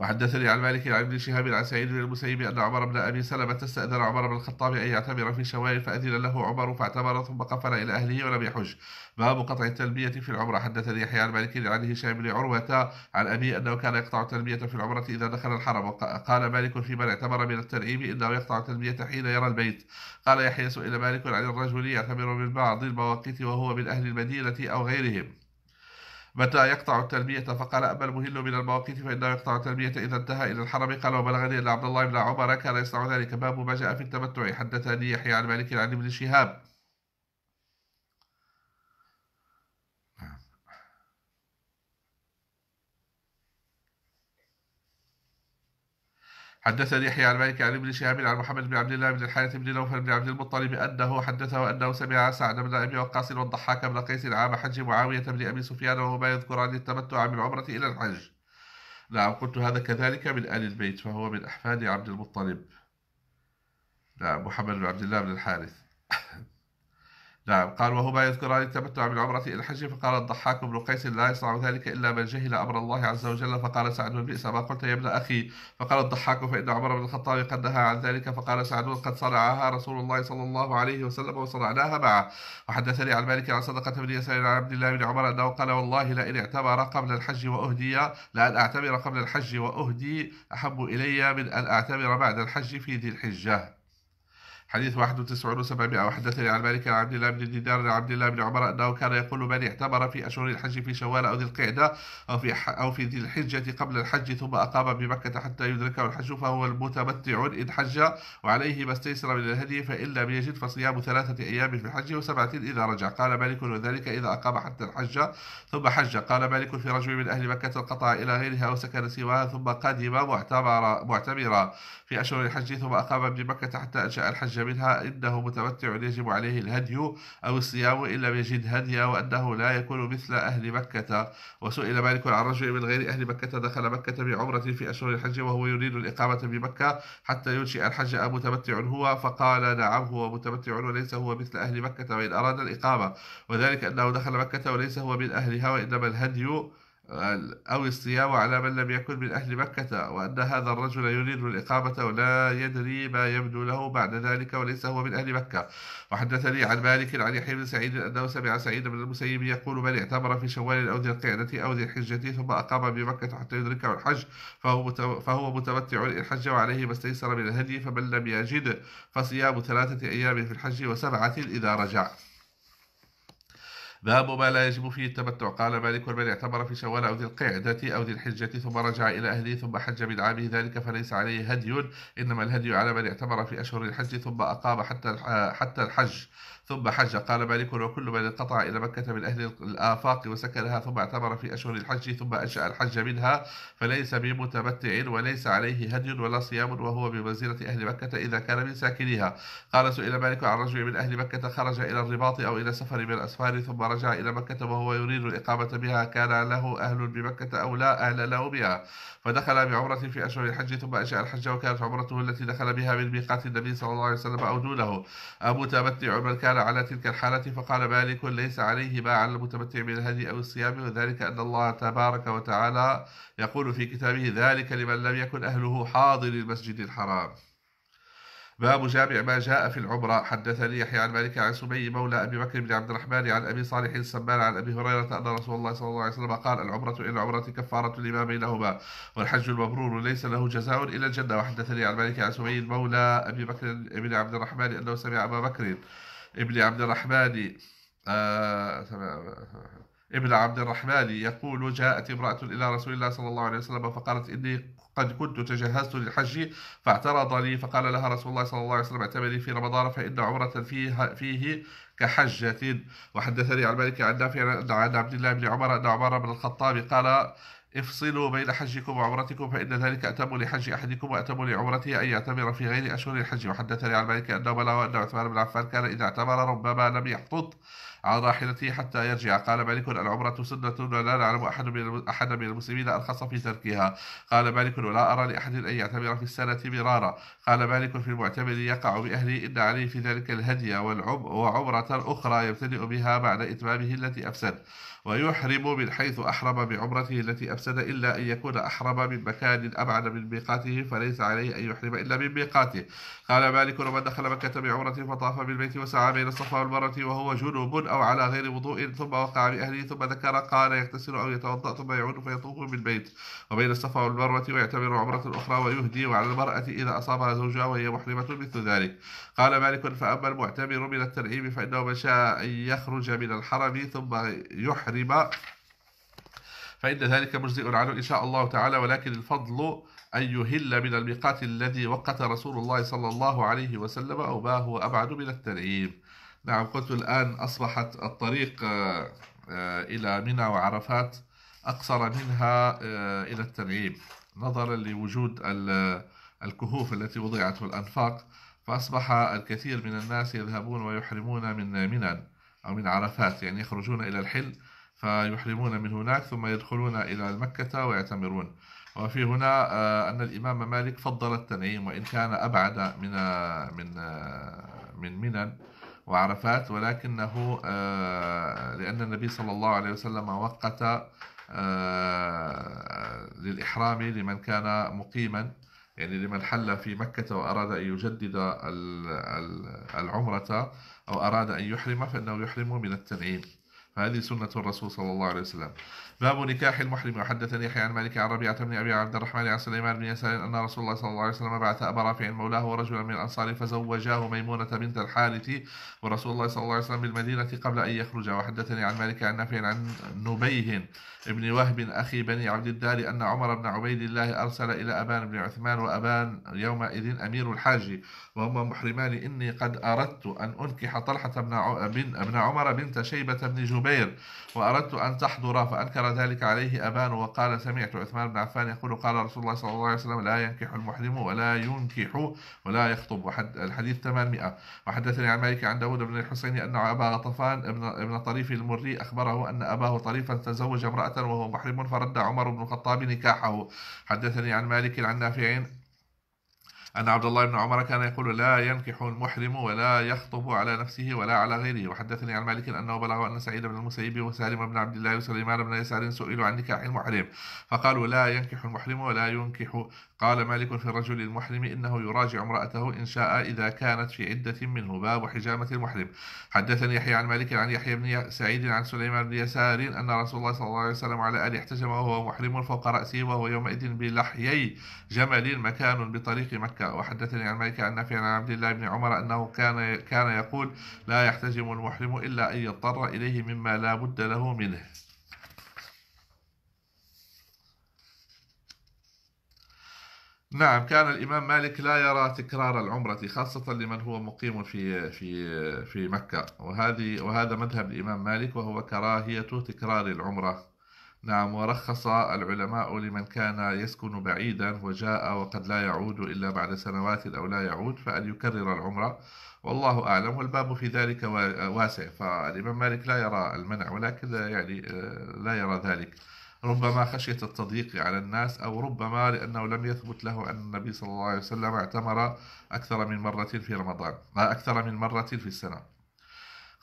وحدثني عن مالك عن ابن شهاب عن سعيد بن المسيب أن عمر بن أبي سلمة استأذن عمر بن الخطاب أن يعتمر في شوال فأذن له عمر فاعتمر ثم قفل إلى أهله ولم يحج باب قطع التلبية في العمرة حدثني يحيى عن مالك عن هشام بن عروة عن أبي أنه كان يقطع التلبية في العمرة إذا دخل الحرم وقال مالك في من اعتمر من التنعيم إنه يقطع التلبية حين يرى البيت قال يحيى سئل مالك عن الرجل يعتمر من بعض المواقيت وهو من أهل المدينة أو غيرهم متى يقطع التربية فقال أما المهل من المواقيت فإنه يقطع التربية إذا انتهى إلى الحرم قال وبلغني أن عبد الله بن عمر كان يصنع ذلك باب ما جاء في التمتع حدثني يحيى عن مالك عن ابن شهاب حدثني يحيى عن مالك عن ابن شهاب عن محمد بن عبد الله بن الحارث بن نوفل بن عبد المطلب انه حدثه انه سمع سعد بن ابي وقاص والضحاك بن قيس عام حج معاويه بن ابي سفيان وهما يذكران التمتع بالعمره الى الحج. نعم قلت هذا كذلك من ال البيت فهو من احفاد عبد المطلب. نعم محمد بن عبد الله بن الحارث. نعم قال وهما يذكران التمتع بالعمرة إلى الحج فقال الضحاك بن قيس لا يصنع ذلك إلا من جهل أمر الله عز وجل فقال سعد بئس ما قلت يا ابن أخي فقال الضحاك فإن عمر بن الخطاب قد نهى عن ذلك فقال سعد قد صنعها رسول الله صلى الله عليه وسلم وصنعناها معه وحدثني عن مالك عن صدقة بن يسار عن عبد الله بن عمر أنه قال والله لئن اعتبر قبل الحج وأهدي لأن أعتبر قبل الحج وأهدي أحب إلي من أن أعتبر بعد الحج في ذي الحجة حديث 91 700 وحدثني عن مالك عن عبد الله بن دينار عن عبد الله بن عمر انه كان يقول من اعتمر في اشهر الحج في شوال او ذي القعده او في او في ذي الحجه قبل الحج ثم اقام بمكه حتى يدركه الحج فهو المتمتع ان حج وعليه ما استيسر من الهدي فان لم يجد فصيام ثلاثه ايام في الحج وسبعه اذا رجع قال مالك وذلك اذا اقام حتى الحج ثم حج قال مالك في رجل من اهل مكه انقطع الى غيرها وسكن سواها ثم قدم معتمرا في اشهر الحج ثم اقام بمكه حتى انشا الحج منها إنه متمتع يجب عليه الهدي أو الصيام إن لم يجد هديا وأنه لا يكون مثل أهل مكة وسئل مالك عن رجل من غير أهل مكة دخل مكة بعمرة في أشهر الحج وهو يريد الإقامة بمكة حتى ينشئ الحج أم متمتع هو فقال نعم هو متمتع وليس هو مثل أهل مكة وإن أراد الإقامة وذلك أنه دخل مكة وليس هو من أهلها وإنما الهدي أو الصيام على من لم يكن من أهل مكة وأن هذا الرجل يريد الإقامة ولا يدري ما يبدو له بعد ذلك وليس هو من أهل مكة وحدثني عن مالك عن يحيى بن سعيد أنه سمع سعيد بن المسيب يقول من اعتمر في شوال أو ذي القعدة أو ذي الحجة ثم أقام بمكة حتى يدركه الحج فهو فهو متمتع الحج وعليه ما استيسر من الهدي فمن لم يجد فصيام ثلاثة أيام في الحج وسبعة إذا رجع باب ما لا يجب فيه التمتع قال مالك من اعتبر في شوال أو ذي القعدة أو ذي الحجة ثم رجع إلى أهله ثم حج من عامه ذلك فليس عليه هدي إنما الهدي على من اعتبر في أشهر الحج ثم أقام حتى حتى الحج ثم حج قال مالك وكل من انقطع إلى مكة من أهل الآفاق وسكنها ثم اعتمر في أشهر الحج ثم أنشأ الحج منها فليس بمتمتع وليس عليه هدي ولا صيام وهو بمنزلة أهل مكة إذا كان من ساكنيها قال سئل مالك عن رجل من أهل مكة خرج إلى الرباط أو إلى سفر من الأسفار ثم رجع إلى مكة وهو يريد الإقامة بها كان له أهل بمكة أو لا أهل له بها فدخل بعمرة في أشهر الحج ثم أنشأ الحج وكانت عمرته التي دخل بها من ميقات النبي صلى الله عليه وسلم أو دونه أمتمتع من كان على تلك الحالة فقال مالك ليس عليه ما على المتمتع من الهدي أو الصيام وذلك أن الله تبارك وتعالى يقول في كتابه ذلك لمن لم يكن أهله حاضر المسجد الحرام باب جامع ما جاء في العمرة حدثني يحيى عن مالك عن سمي مولى أبي بكر بن عبد الرحمن عن أبي صالح السمان عن أبي هريرة أن رسول الله صلى الله عليه وسلم قال العمرة إلى العمرة كفارة لما بينهما والحج المبرور ليس له جزاء إلا الجنة وحدثني عن مالك عن سمي مولى أبي بكر بن عبد الرحمن أنه سمع أبا بكر ابن عبد الرحمن آه، ابن عبد الرحمن يقول جاءت امرأة إلى رسول الله صلى الله عليه وسلم فقالت إني قد كنت تجهزت للحج فاعترض لي فقال لها رسول الله صلى الله عليه وسلم اعتمري في رمضان فإن عمرة فيه, فيه كحجة وحدثني عن مالك عن نافع عن عبد الله بن عمر أن عمر بن الخطاب قال افصلوا بين حجكم وعمرتكم فإن ذلك أتم لحج أحدكم وأتم لعمرته أن يعتمر في غير أشهر الحج وحدثني عن مالك أنه بلغ أن عثمان بن عفان كان إذا اعتمر ربما لم يحطط عن راحلته حتى يرجع قال مالك العمرة سنة ولا نعلم أحد من أحد من المسلمين أرخص في تركها قال مالك ولا أرى لأحد أن يعتمر في السنة مرارا قال مالك في المعتمر يقع بأهله إن عليه في ذلك الهدي والعم وعمرة أخرى يبتدئ بها بعد إتمامه التي أفسد ويحرم من حيث أحرم بعمرته التي أفسد إلا أن يكون أحرم من مكان أبعد من ميقاته فليس عليه أن يحرم إلا من ميقاته قال مالك ومن دخل مكة بعمرة فطاف بالبيت وسعى بين الصفا والمروة وهو جنوب أو أو على غير وضوء ثم وقع بأهله ثم ذكر قال يغتسل أو يتوضأ ثم يعود فيطوف بالبيت وبين الصفا والمروة ويعتبر عمرة أخرى ويهدي وعلى المرأة إذا أصابها زوجها وهي محرمة مثل ذلك قال مالك فأما المعتمر من الترعيم فإنه من شاء أن يخرج من الحرم ثم يحرم فإن ذلك مجزئ عنه إن شاء الله تعالى ولكن الفضل أن يهل من الميقات الذي وقت رسول الله صلى الله عليه وسلم أو ما هو أبعد من التنعيم نعم قلت الآن أصبحت الطريق آه، آه، إلى منى وعرفات أقصر منها آه، إلى التنعيم نظرا لوجود الكهوف التي وضعت في الأنفاق فأصبح الكثير من الناس يذهبون ويحرمون من منى أو من عرفات يعني يخرجون إلى الحل فيحرمون من هناك ثم يدخلون إلى مكة ويعتمرون وفي هنا أن الإمام مالك فضل التنعيم وإن كان أبعد من من من منى وعرفات ولكنه آه، لأن النبي صلى الله عليه وسلم وقت آه، للإحرام لمن كان مقيما يعني لمن حل في مكة وأراد أن يجدد العمرة أو أراد أن يحرم فإنه يحرم من التنعيم فهذه سنة الرسول صلى الله عليه وسلم باب نكاح المحرم وحدثني يحيى عن مالك عن ربيعة بن أبي عبد الرحمن عن سليمان بن يسار أن رسول الله صلى الله عليه وسلم بعث أبا رافع مولاه ورجلا من الأنصار فزوجاه ميمونة بنت الحارث ورسول الله صلى الله عليه وسلم بالمدينة قبل أن يخرج وحدثني عن مالك عن نافع عن نبيه ابن وهب أخي بني عبد الدار أن عمر بن عبيد الله أرسل إلى أبان بن عثمان وأبان يومئذ أمير الحاج وهما محرمان إني قد أردت أن أنكح طلحة بن عمر بنت شيبة بن جبير وأردت أن تحضر فأنكر ذلك عليه أبان وقال سمعت عثمان بن عفان يقول قال رسول الله صلى الله عليه وسلم لا ينكح المحرم ولا ينكح ولا يخطب الحديث 800 وحدثني عن مالك عن داود بن الحسين أن أبا غطفان ابن طريف المري أخبره أن أباه طريفا تزوج امرأة وهو محرم فرد عمر بن الخطاب نكاحه حدثني عن مالك عن نافع أن عبد الله بن عمر كان يقول لا ينكح المحرم ولا يخطب على نفسه ولا على غيره وحدثني عن مالك أنه بلغ أن سعيد بن المسيب وسالم بن عبد الله وسليمان بن يسار سئلوا عن نكاح المحرم فقالوا لا ينكح المحرم ولا ينكح قال مالك في الرجل المحرم إنه يراجع امرأته إن شاء إذا كانت في عدة منه باب حجامة المحرم حدثني يحيى عن مالك عن يحيى بن سعيد عن سليمان بن يسار أن رسول الله صلى الله عليه وسلم على آله احتجم وهو محرم فوق رأسه وهو يومئذ بلحيي جمل مكان بطريق مكة مكة وحدثني عن مالك عن نافع عن عبد الله بن عمر أنه كان كان يقول لا يحتجم المحرم إلا أن يضطر إليه مما لا بد له منه نعم كان الإمام مالك لا يرى تكرار العمرة خاصة لمن هو مقيم في في في مكة وهذه وهذا مذهب الإمام مالك وهو كراهية تكرار العمرة نعم ورخص العلماء لمن كان يسكن بعيدا وجاء وقد لا يعود إلا بعد سنوات أو لا يعود فأن يكرر العمرة والله أعلم والباب في ذلك واسع فالإمام مالك لا يرى المنع ولكن يعني آه، لا يرى ذلك ربما خشية التضييق على الناس أو ربما لأنه لم يثبت له أن النبي صلى الله عليه وسلم اعتمر أكثر من مرة في رمضان أكثر من مرة في السنة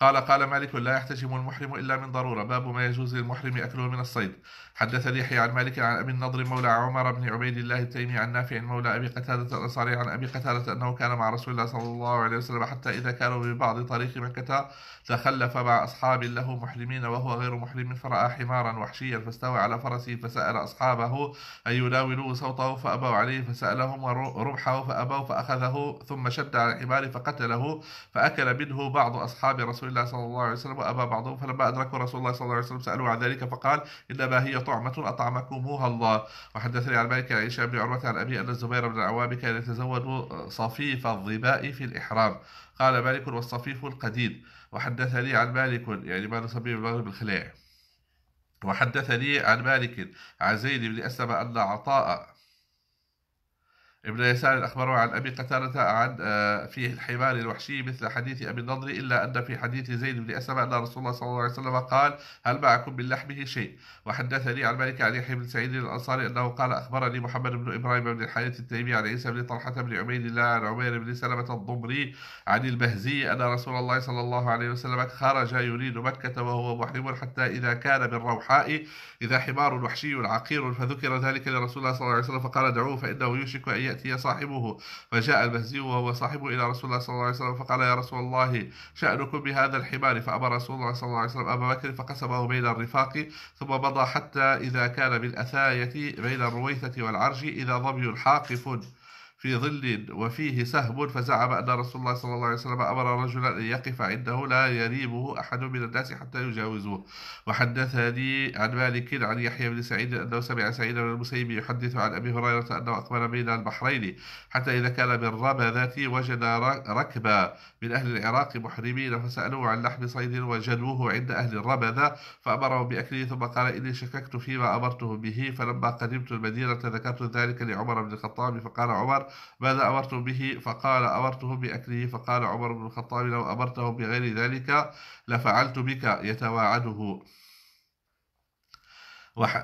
قال قال مالك لا يحتجم المحرم إلا من ضرورة باب ما يجوز للمحرم أكله من الصيد حدثني يحيى عن مالك عن ابي النضر مولى عمر بن عبيد الله التيمي عن نافع مولى ابي قتاده الانصاري عن ابي قتاده انه كان مع رسول الله صلى الله عليه وسلم حتى اذا كانوا ببعض طريق مكه تخلف مع اصحاب له محرمين وهو غير محرم فراى حمارا وحشيا فاستوى على فرسه فسال اصحابه ان يناولوه صوته فابوا عليه فسالهم ربحه فابوا فاخذه ثم شد على الحمار فقتله فاكل منه بعض اصحاب رسول الله صلى الله عليه وسلم وابى بعضهم فلما ادركوا رسول الله صلى الله عليه وسلم سالوه عن ذلك فقال انما هي طعمة أطعمكموها الله وحدثني عن مالك عائشة بن عروة عن أبي أن الزبير بن العوام كان يتزوج صفيف الظباء في الإحرام قال مالك والصفيف القديد وحدثني عن مالك يعني ما نسميه المغرب الخلاع وحدثني عن مالك عن زيد بن أسلم أن عطاء ابن يسار أخبره عن أبي قتادة عن آه، في الحمار الوحشي مثل حديث أبي النضر إلا أن في حديث زيد بن أسلم أن رسول الله صلى الله عليه وسلم قال هل معكم من لحمه شيء وحدثني عن مالك عن يحيى بن سعيد الأنصاري أنه قال أخبرني محمد بن إبراهيم بن الحارث التيمي عن عيسى بن طلحة بن عبيد الله عن عمير بن سلمة الضمري عن البهزي أن رسول الله صلى الله عليه وسلم خرج يريد مكة وهو محرم حتى إذا كان بالروحاء إذا حمار وحشي عقير فذكر ذلك لرسول الله صلى الله عليه وسلم فقال دعوه فإنه يوشك أن يأتي صاحبه فجاء المهزي وهو صاحبه إلى رسول الله صلى الله عليه وسلم فقال يا رسول الله شأنكم بهذا الحمار فأمر رسول الله صلى الله عليه وسلم أبا بكر فقسمه بين الرفاق ثم مضى حتى إذا كان بالأثاية بين الرويثة والعرج إذا ظبي حاقف في ظل وفيه سهم فزعم أن رسول الله صلى الله عليه وسلم أمر رجلا أن يقف عنده لا يريبه أحد من الناس حتى يجاوزوه وحدثني عن مالك عن يحيى بن سعيد أنه سمع سعيد بن المسيب يحدث عن أبي هريرة أنه أقبل بين البحرين حتى إذا كان من رمذة وجد ركبا من أهل العراق محرمين فسألوه عن لحم صيد وجدوه عند أهل الرمذة فأمرهم بأكله ثم قال إني شككت فيما أمرته به فلما قدمت المدينة ذكرت ذلك لعمر بن الخطاب فقال عمر ماذا أمرت به فقال أمرته بأكله فقال عمر بن الخطاب لو أمرته بغير ذلك لفعلت بك يتواعده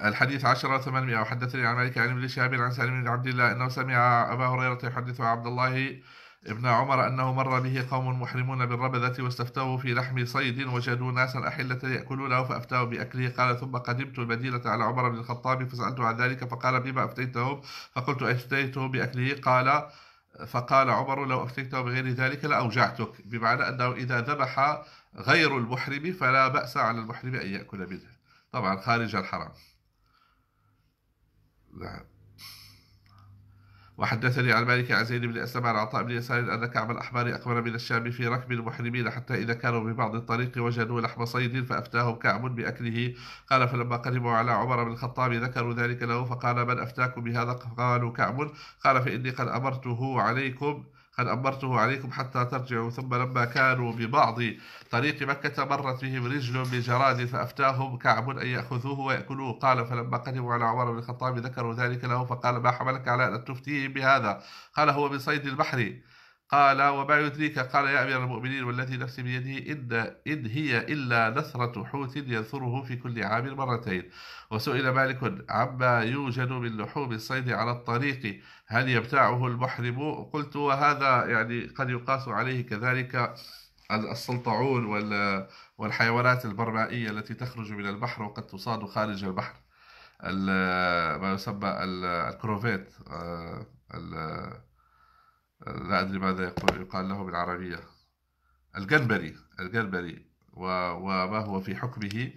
الحديث 10 800 وحدثني عن مالك عن ابن شهاب عن سالم بن عبد الله انه سمع ابا هريره يحدث عبد الله ابن عمر أنه مر به قوم محرمون بالربذة واستفتوه في لحم صيد وجدوا ناسا أحلة يأكلونه فأفتاه بأكله قال ثم قدمت المدينة على عمر بن الخطاب فسألته عن ذلك فقال بما أفتيته فقلت أفتيته بأكله قال فقال عمر لو أفتيته بغير ذلك لأوجعتك بمعنى أنه إذا ذبح غير المحرم فلا بأس على المحرم أن يأكل منه طبعا خارج الحرام نعم وحدثني عن مالك عن زيد بن أسلم عن عطاء بن يسار أن كعب الأحبار أقبل من الشام في ركب المحرمين حتى إذا كانوا ببعض الطريق وجدوا لحم صيد فأفتاهم كعب بأكله قال فلما قدموا على عمر بن الخطاب ذكروا ذلك له فقال من أفتاكم بهذا قالوا كعب قال فإني قد أمرته عليكم قد أمرته عليكم حتى ترجعوا ثم لما كانوا ببعض طريق مكة مرت بهم رجل بجراد فأفتاهم كعب أن يأخذوه ويأكلوه قال فلما قدموا على عمر بن الخطاب ذكروا ذلك له فقال ما حملك على أن تفتيه بهذا قال هو من صيد البحر قال وما يدريك قال يا أمير المؤمنين والذي نفسي بيده إن, إن هي إلا نثرة حوت ينثره في كل عام مرتين وسئل مالك عما يوجد من لحوم الصيد على الطريق هل يبتاعه المحرم قلت وهذا يعني قد يقاس عليه كذلك السلطعون والحيوانات البرمائية التي تخرج من البحر وقد تصاد خارج البحر ما يسمى الكروفيت آه، لا أدري ماذا يقال له بالعربية الجنبري الجنبري وما هو في حكمه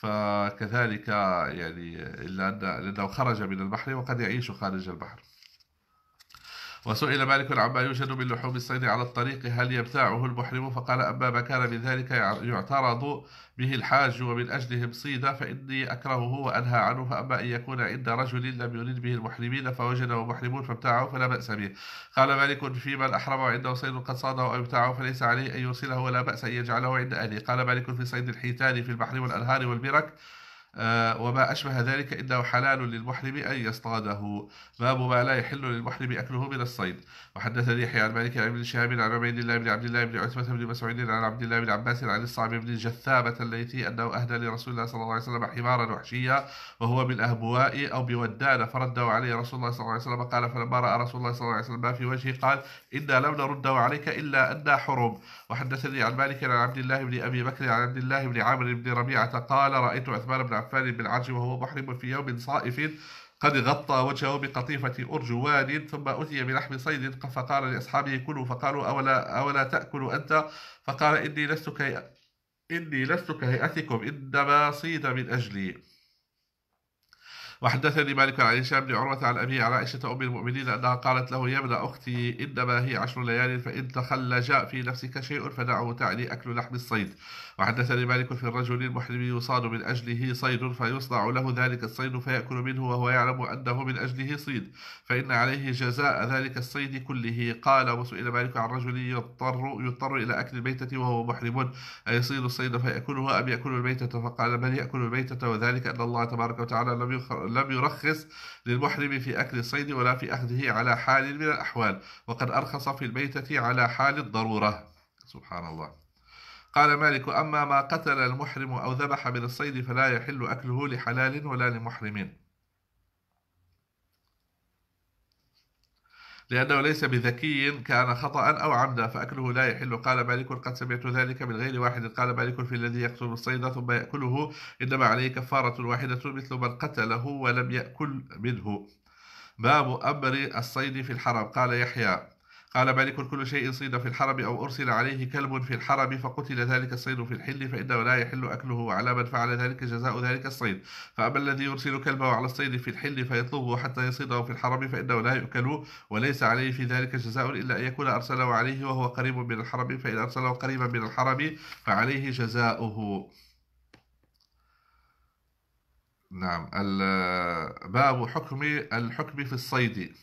فكذلك يعني إلا أنه خرج من البحر وقد يعيش خارج البحر وسئل مالك عما يوجد من لحوم الصيد على الطريق هل يبتاعه المحرم فقال أما ما كان من ذلك يعترض به الحاج ومن أجلهم صيدا فإني أكرهه وأنهى عنه فأما أن يكون عند رجل لم يرد به المحرمين فوجده محرمون فابتاعه فلا بأس به قال مالك في من أحرم عنده صيد قد صاده أو ابتاعه فليس عليه أن يرسله ولا بأس أن يجعله عند أهله قال مالك في صيد الحيتان في البحر والأنهار والبرك آه، وما أشبه ذلك إنه حلال للمحرم أن يصطاده باب ما لا يحل للمحرم أكله من الصيد وحدثني يحيى عن مالك عن ابن شهاب عن عبيد الله بن عبد الله بن عثمة بن مسعود عن عبد الله بن عباس عن الصعب بن جثابة الليثي أنه أهدى لرسول الله صلى الله عليه وسلم حمارا وحشيا وهو بالأهبواء أو بودان فرده عليه رسول الله صلى الله عليه وسلم قال فلما رأى رسول الله صلى الله عليه وسلم ما في وجهه قال إنا لم نرده عليك إلا أنا حرم وحدثني عن مالك عن عبد الله بن أبي بكر عن عبد الله بن عامر بن ربيعة قال رأيت عثمان بن عفان بالعرج وهو محرم في يوم صائف قد غطى وجهه بقطيفة أرجوان ثم أتي بلحم صيد فقال لأصحابه كلوا فقالوا أولا, أولا تأكل أنت فقال إني لست كي إني لست كهيئتكم إنما صيد من أجلي وحدثني مالك عن هشام بن عروة عن أبي عائشة أم المؤمنين أنها قالت له يا ابن أختي إنما هي عشر ليال فإن تخلج في نفسك شيء فدعه تعني أكل لحم الصيد وحدثني مالك في الرجل المحرم يصاد من أجله صيد فيصنع له ذلك الصيد فيأكل منه وهو يعلم أنه من أجله صيد فإن عليه جزاء ذلك الصيد كله قال وسئل مالك عن رجل يضطر, يضطر إلى أكل الميتة وهو محرم أيصيد الصيد فيأكلها أم يأكل الميتة فقال بل يأكل الميتة وذلك أن الله تبارك وتعالى لم لم يرخص للمحرم في أكل الصيد ولا في أخذه على حال من الأحوال وقد أرخص في الميتة على حال الضرورة سبحان الله قال مالك أما ما قتل المحرم أو ذبح من الصيد فلا يحل أكله لحلال ولا لمحرم لأنه ليس بذكي كان خطأ أو عمدا فأكله لا يحل قال مالك قد سمعت ذلك من غير واحد قال مالك في الذي يقتل الصيد ثم يأكله إنما عليه كفارة واحدة مثل من قتله ولم يأكل منه باب أمر الصيد في الحرم قال يحيى قال مالك كل شيء صيد في الحرم أو أرسل عليه كلب في الحرم فقتل ذلك الصيد في الحل فإنه لا يحل أكله وعلى من فعل ذلك جزاء ذلك الصيد فأما الذي يرسل كلبه على الصيد في الحل فيطلبه حتى يصيده في الحرم فإنه لا يؤكل وليس عليه في ذلك جزاء إلا أن يكون أرسله عليه وهو قريب من الحرم فإن أرسله قريبا من الحرم فعليه جزاؤه نعم باب حكم الحكم في الصيد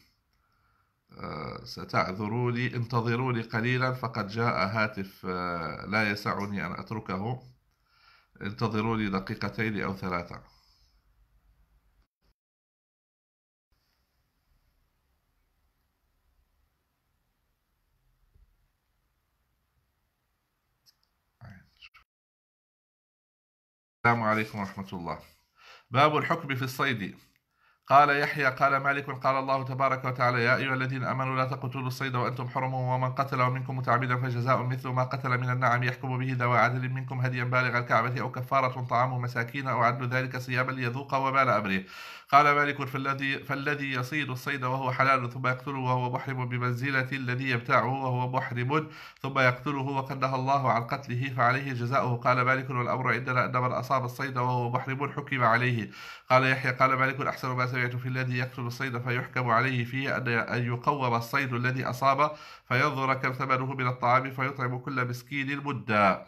ستعذروا لي انتظروا لي قليلا فقد جاء هاتف آه، لا يسعني أن أتركه انتظروا لي دقيقتين أو ثلاثة السلام عليكم ورحمة الله باب الحكم في الصيد قال يحيى قال مالك قال الله تبارك وتعالى يا أيها الذين آمنوا لا تقتلوا الصيد وأنتم حرم ومن قتل منكم متعمدا فجزاء مثل ما قتل من النعم يحكم به ذوى عدل منكم هديا بالغ الكعبة أو كفارة طعام مساكين أو عدل ذلك صياما ليذوق وبال أمره قال مالك فالذي فالذي يصيد الصيد وهو حلال ثم يقتله وهو محرم بمنزلة الذي يبتاعه وهو محرم ثم يقتله وقد نهى الله عن قتله فعليه جزاؤه قال مالك والأمر عندنا أن من أصاب الصيد وهو محرم حكم عليه قال يحيى قال مالك أحسن ما سمع الجارية في الذي يقتل الصيد فيحكم عليه فيه أن يقور الصيد الذي أصابه فينظر كم ثمنه من الطعام فيطعم كل مسكين مدة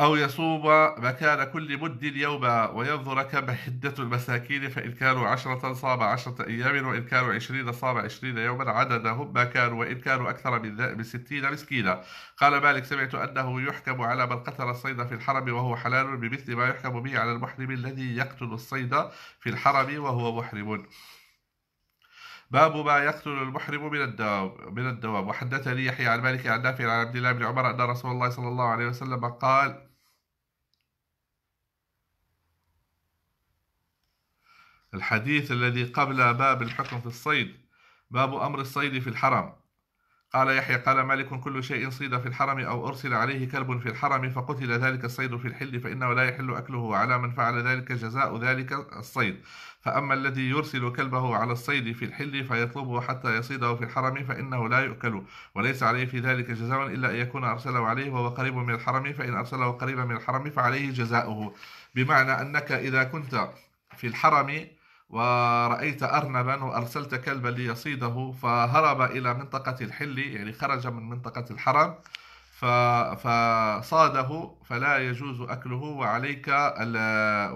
أو يصوم مكان كل مد يوما وينظر كم حدة المساكين فإن كانوا عشرة صام عشرة أيام وإن كانوا عشرين صام عشرين يوما عددهم ما كانوا وإن كانوا أكثر من, من ستين مسكينا قال مالك سمعت أنه يحكم على من قتل الصيد في الحرم وهو حلال بمثل ما يحكم به على المحرم الذي يقتل الصيد في الحرم وهو محرم باب ما يقتل المحرم من الدواب من الدواب وحدثني يحيى عن مالك عن نافع عن عبد الله بن عمر ان رسول الله صلى الله عليه وسلم قال الحديث الذي قبل باب الحكم في الصيد باب أمر الصيد في الحرم قال يحيى قال مالك كل شيء صيد في الحرم أو أرسل عليه كلب في الحرم فقتل ذلك الصيد في الحل فإنه لا يحل أكله وعلى من فعل ذلك جزاء ذلك الصيد فأما الذي يرسل كلبه على الصيد في الحل فيطلبه حتى يصيده في الحرم فإنه لا يؤكل وليس عليه في ذلك جزاء إلا أن يكون أرسله عليه وهو قريب من الحرم فإن أرسله قريبا من الحرم فعليه جزاؤه بمعنى أنك إذا كنت في الحرم ورأيت أرنبا وأرسلت كلبا ليصيده فهرب إلى منطقة الحل يعني خرج من منطقة الحرم فصاده فلا يجوز أكله وعليك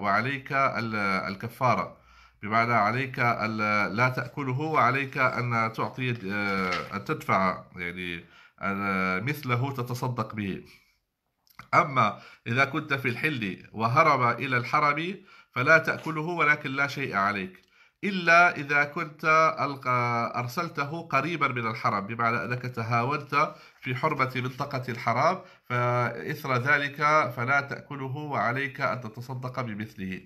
وعليك الكفارة بمعنى عليك لا تأكله وعليك أن تعطي آه، أن تدفع يعني آه، مثله تتصدق به أما إذا كنت في الحل وهرب إلى الحرم فلا تأكله ولكن لا شيء عليك إلا إذا كنت ألقى أرسلته قريبا من الحرم بمعنى أنك تهاونت في حرمة منطقة الحرام فإثر ذلك فلا تأكله وعليك أن تتصدق بمثله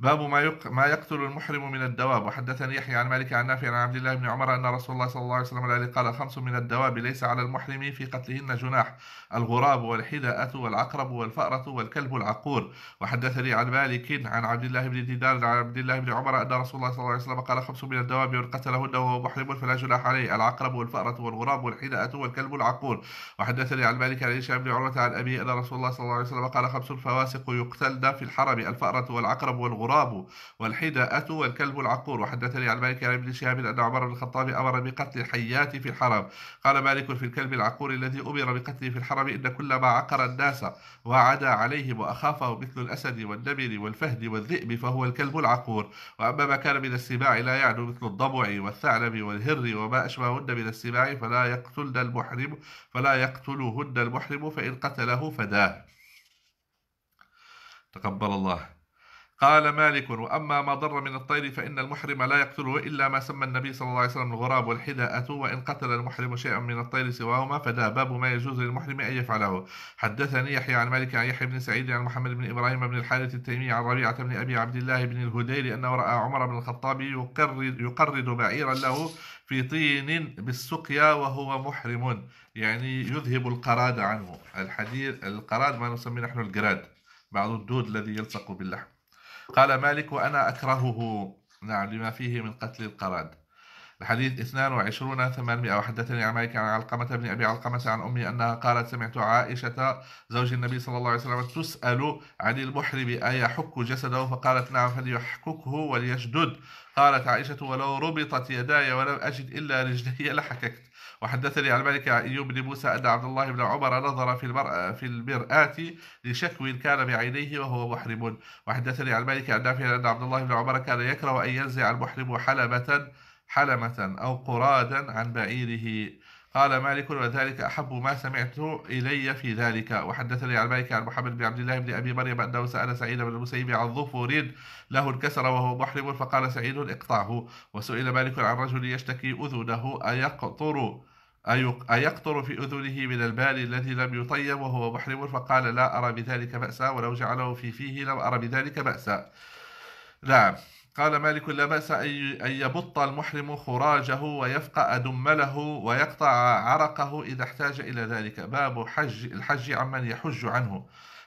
باب ما يق... ما يقتل المحرم من الدواب وحدثني يحيى عن مالك عن نافع عن عبد الله بن عمر ان رسول الله صلى الله عليه وسلم قال خمس من الدواب ليس على المحرم في قتلهن جناح الغراب والحداءة والعقرب والفأرة والكلب العقور وحدثني عن مالك عن عبد الله بن دينار عن عبد الله بن عمر ان رسول الله صلى الله عليه وسلم قال خمس من الدواب من قتلهن وهو محرم فلا جناح عليه العقرب والفأرة والغراب والحداءة والكلب العقور وحدثني عن مالك عن هشام بن عروة عن ابي ان رسول الله صلى الله عليه وسلم قال خمس فواسق يقتلن في الحرم الفأرة والعقرب والغراب الغراب والحداءة والكلب العقور وحدثني عن مالك عن ابن شهاب أن عمر بن الخطاب أمر بقتل الحيات في الحرم قال مالك في الكلب العقور الذي أمر بقتله في الحرم إن كل ما عقر الناس وعدا عليهم وأخافه مثل الأسد والنمر والفهد والذئب فهو الكلب العقور وأما ما كان من السباع لا يعدو يعنى مثل الضبع والثعلب والهر وما أشبههن من السباع فلا يقتلن المحرم فلا يقتلهن المحرم فإن قتله فداه تقبل الله قال مالك وأما ما ضر من الطير فإن المحرم لا يقتله إلا ما سمى النبي صلى الله عليه وسلم الغراب والحداءة وإن قتل المحرم شيئا من الطير سواهما فلا باب ما يجوز للمحرم أن يفعله حدثني يحيى عن مالك عن يحيى بن سعيد عن محمد بن إبراهيم بن الحارث التيمي عن ربيعة بن أبي عبد الله بن الهذيل أنه رأى عمر بن الخطاب يقرد, يقرد بعيرا له في طين بالسقيا وهو محرم يعني يذهب القراد عنه الحديد القراد ما نسميه نحن الجراد بعض الدود الذي يلصق باللحم قال مالك وأنا أكرهه نعم لما فيه من قتل القرد الحديث 22 800 وحدثني عن مالك عن علقمة بن أبي علقمة عن أمي أنها قالت سمعت عائشة زوج النبي صلى الله عليه وسلم تسأل عن المحرم أيحك جسده فقالت نعم فليحككه وليشدد قالت عائشة ولو ربطت يداي ولم أجد إلا رجلي لحككت وحدثني عن مالك ايوب بن موسى ان عبد الله بن عمر نظر في المرأة في المرآة لشكو كان بعينيه وهو محرم وحدثني عن مالك ان نافع ان عبد الله بن عمر كان يكره ان ينزع المحرم حلمة حلمة او قرادا عن بعيره قال مالك وذلك أحب ما سمعت إلي في ذلك وحدثني عن مالك عن محمد بن عبد الله بن أبي مريم أنه سأل سعيد بن المسيب عن ظفر له انكسر وهو محرم فقال سعيد اقطعه وسئل مالك عن رجل يشتكي أذنه أيقطر أيقطر في أذنه من البال الذي لم يطيب وهو محرم فقال لا أرى بذلك بأسا ولو جعله في فيه لم أرى بذلك بأسا نعم قال مالك لا بأس أن يبط المحرم خراجه ويفقأ دمله ويقطع عرقه إذا احتاج إلى ذلك باب حج الحج عمن يحج عنه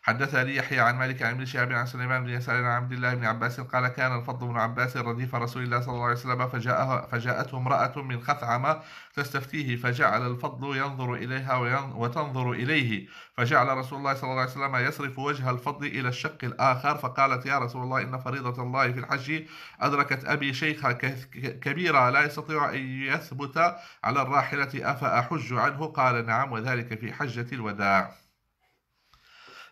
حدث لي يحيى عن مالك عن ابن شهاب عن سليمان بن يسار عن عبد الله بن عباس قال كان الفضل بن عباس رديف رسول الله صلى الله عليه وسلم فجاءه فجاءته امرأة من خثعمة تستفتيه فجعل الفضل ينظر إليها وتنظر إليه فجعل رسول الله صلى الله عليه وسلم يصرف وجه الفضل إلى الشق الآخر فقالت يا رسول الله إن فريضة الله في الحج أدركت أبي شيخا كبيرا لا يستطيع أن يثبت على الراحلة أفأحج عنه قال نعم وذلك في حجة الوداع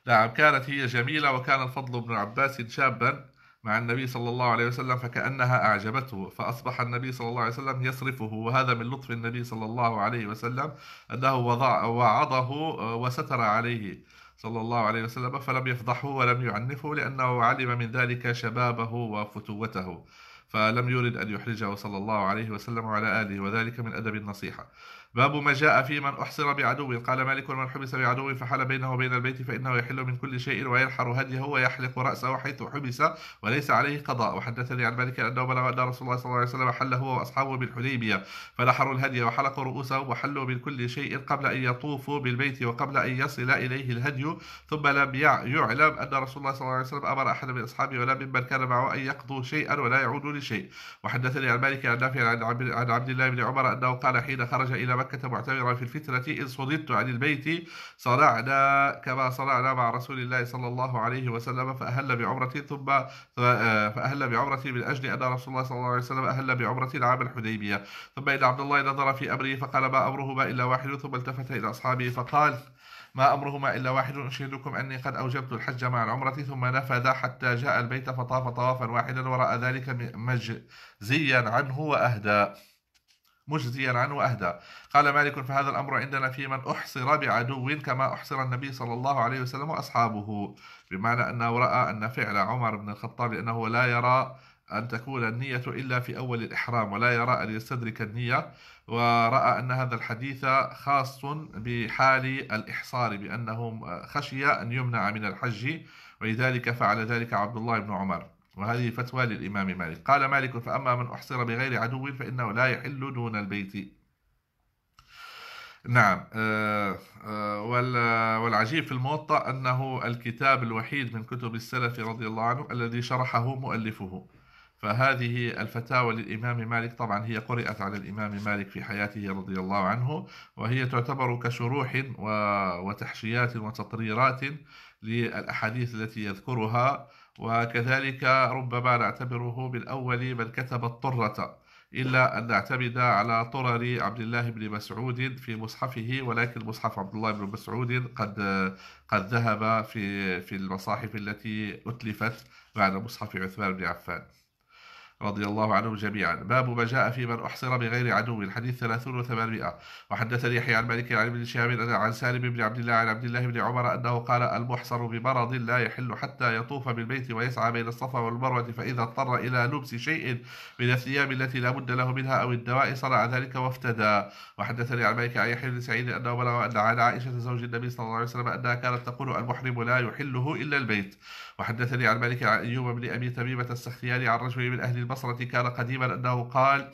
نعم كانت هي جميلة وكان الفضل بن عباس شابا مع النبي صلى الله عليه وسلم فكأنها أعجبته فأصبح النبي صلى الله عليه وسلم يصرفه وهذا من لطف النبي صلى الله عليه وسلم أنه وضع وعظه آه، وستر عليه صلى الله عليه وسلم فلم يفضحه ولم يعنفه لأنه علم من ذلك شبابه وفتوته فلم يرد أن يحرجه صلى الله عليه وسلم وعلى آله وذلك من أدب النصيحة باب ما جاء في من أحصر بعدو قال مالك من حبس بعدو فحل بينه وبين البيت فإنه يحل من كل شيء وينحر هديه ويحلق رأسه حيث حبس وليس عليه قضاء وحدثني عن مالك أنه بلغ أن رسول الله صلى الله عليه وسلم حل هو وأصحابه بالحديبية فنحروا الهدي وحلقوا رؤوسهم وحلوا من كل شيء قبل أن يطوفوا بالبيت وقبل أن يصل إليه الهدي ثم لم يعلم أن رسول الله صلى الله عليه وسلم أمر أحد من أصحابه ولا ممن كان معه أن يقضوا شيئا ولا يعودوا لشيء وحدثني عن مالك عن عبد الله بن عمر أنه قال حين خرج إلى مكة معتمرا في الفترة إذ صددت عن البيت صنعنا كما صنعنا مع رسول الله صلى الله عليه وسلم فأهل بعمرة ثم آه، فأهل بعمرة من أجل أن رسول الله صلى الله عليه وسلم أهل بعمرة عام الحديبية ثم إن عبد الله نظر في أمره فقال ما أمرهما إلا واحد ثم التفت إلى أصحابه فقال ما أمرهما إلا واحد أشهدكم أني قد أوجبت الحج مع العمرة ثم نفذ حتى جاء البيت فطاف طوافا واحدا ورأى ذلك مجزيا عنه وأهدى مجزيا عنه واهدى قال مالك فهذا الأمر عندنا في من أحصر بعدو كما أحصر النبي صلى الله عليه وسلم وأصحابه بمعنى أنه رأى أن فعل عمر بن الخطاب أنه لا يرى أن تكون النية إلا في أول الإحرام ولا يرى أن يستدرك النية ورأى أن هذا الحديث خاص بحال الإحصار بأنهم خشي أن يمنع من الحج ولذلك فعل ذلك عبد الله بن عمر وهذه فتوى للإمام مالك قال مالك فأما من أحصر بغير عدو فإنه لا يحل دون البيت نعم آه، آه، والعجيب في الموطأ أنه الكتاب الوحيد من كتب السلف رضي الله عنه الذي شرحه مؤلفه فهذه الفتاوى للإمام مالك طبعا هي قرأت على الإمام مالك في حياته رضي الله عنه وهي تعتبر كشروح وتحشيات وتطريرات للأحاديث التي يذكرها وكذلك ربما نعتبره بالأول من كتب الطرة إلا أن نعتمد على طرر عبد الله بن مسعود في مصحفه ولكن مصحف عبد الله بن مسعود قد قد ذهب في في المصاحف التي أتلفت بعد مصحف عثمان بن عفان رضي الله عنهم جميعا باب ما جاء في من أحصر بغير عدو الحديث 3800 و وحدثني يحيى عن مالك عن ابن شهاب عن سالم بن عبد الله عن عبد الله بن عمر أنه قال المحصر بمرض لا يحل حتى يطوف بالبيت ويسعى بين الصفا والمروة فإذا اضطر إلى لبس شيء من الثياب التي لا بد له منها أو الدواء صنع ذلك وافتدى وحدثني عن مالك عن يحيى بن سعيد أنه بلغ أن عن عائشة زوج النبي صلى الله عليه وسلم أنها كانت تقول المحرم لا يحله إلا البيت وحدثني عن مالك عن أيوب بن أبي تميمة السختياني عن رجل من أهل البصرة كان قديما أنه قال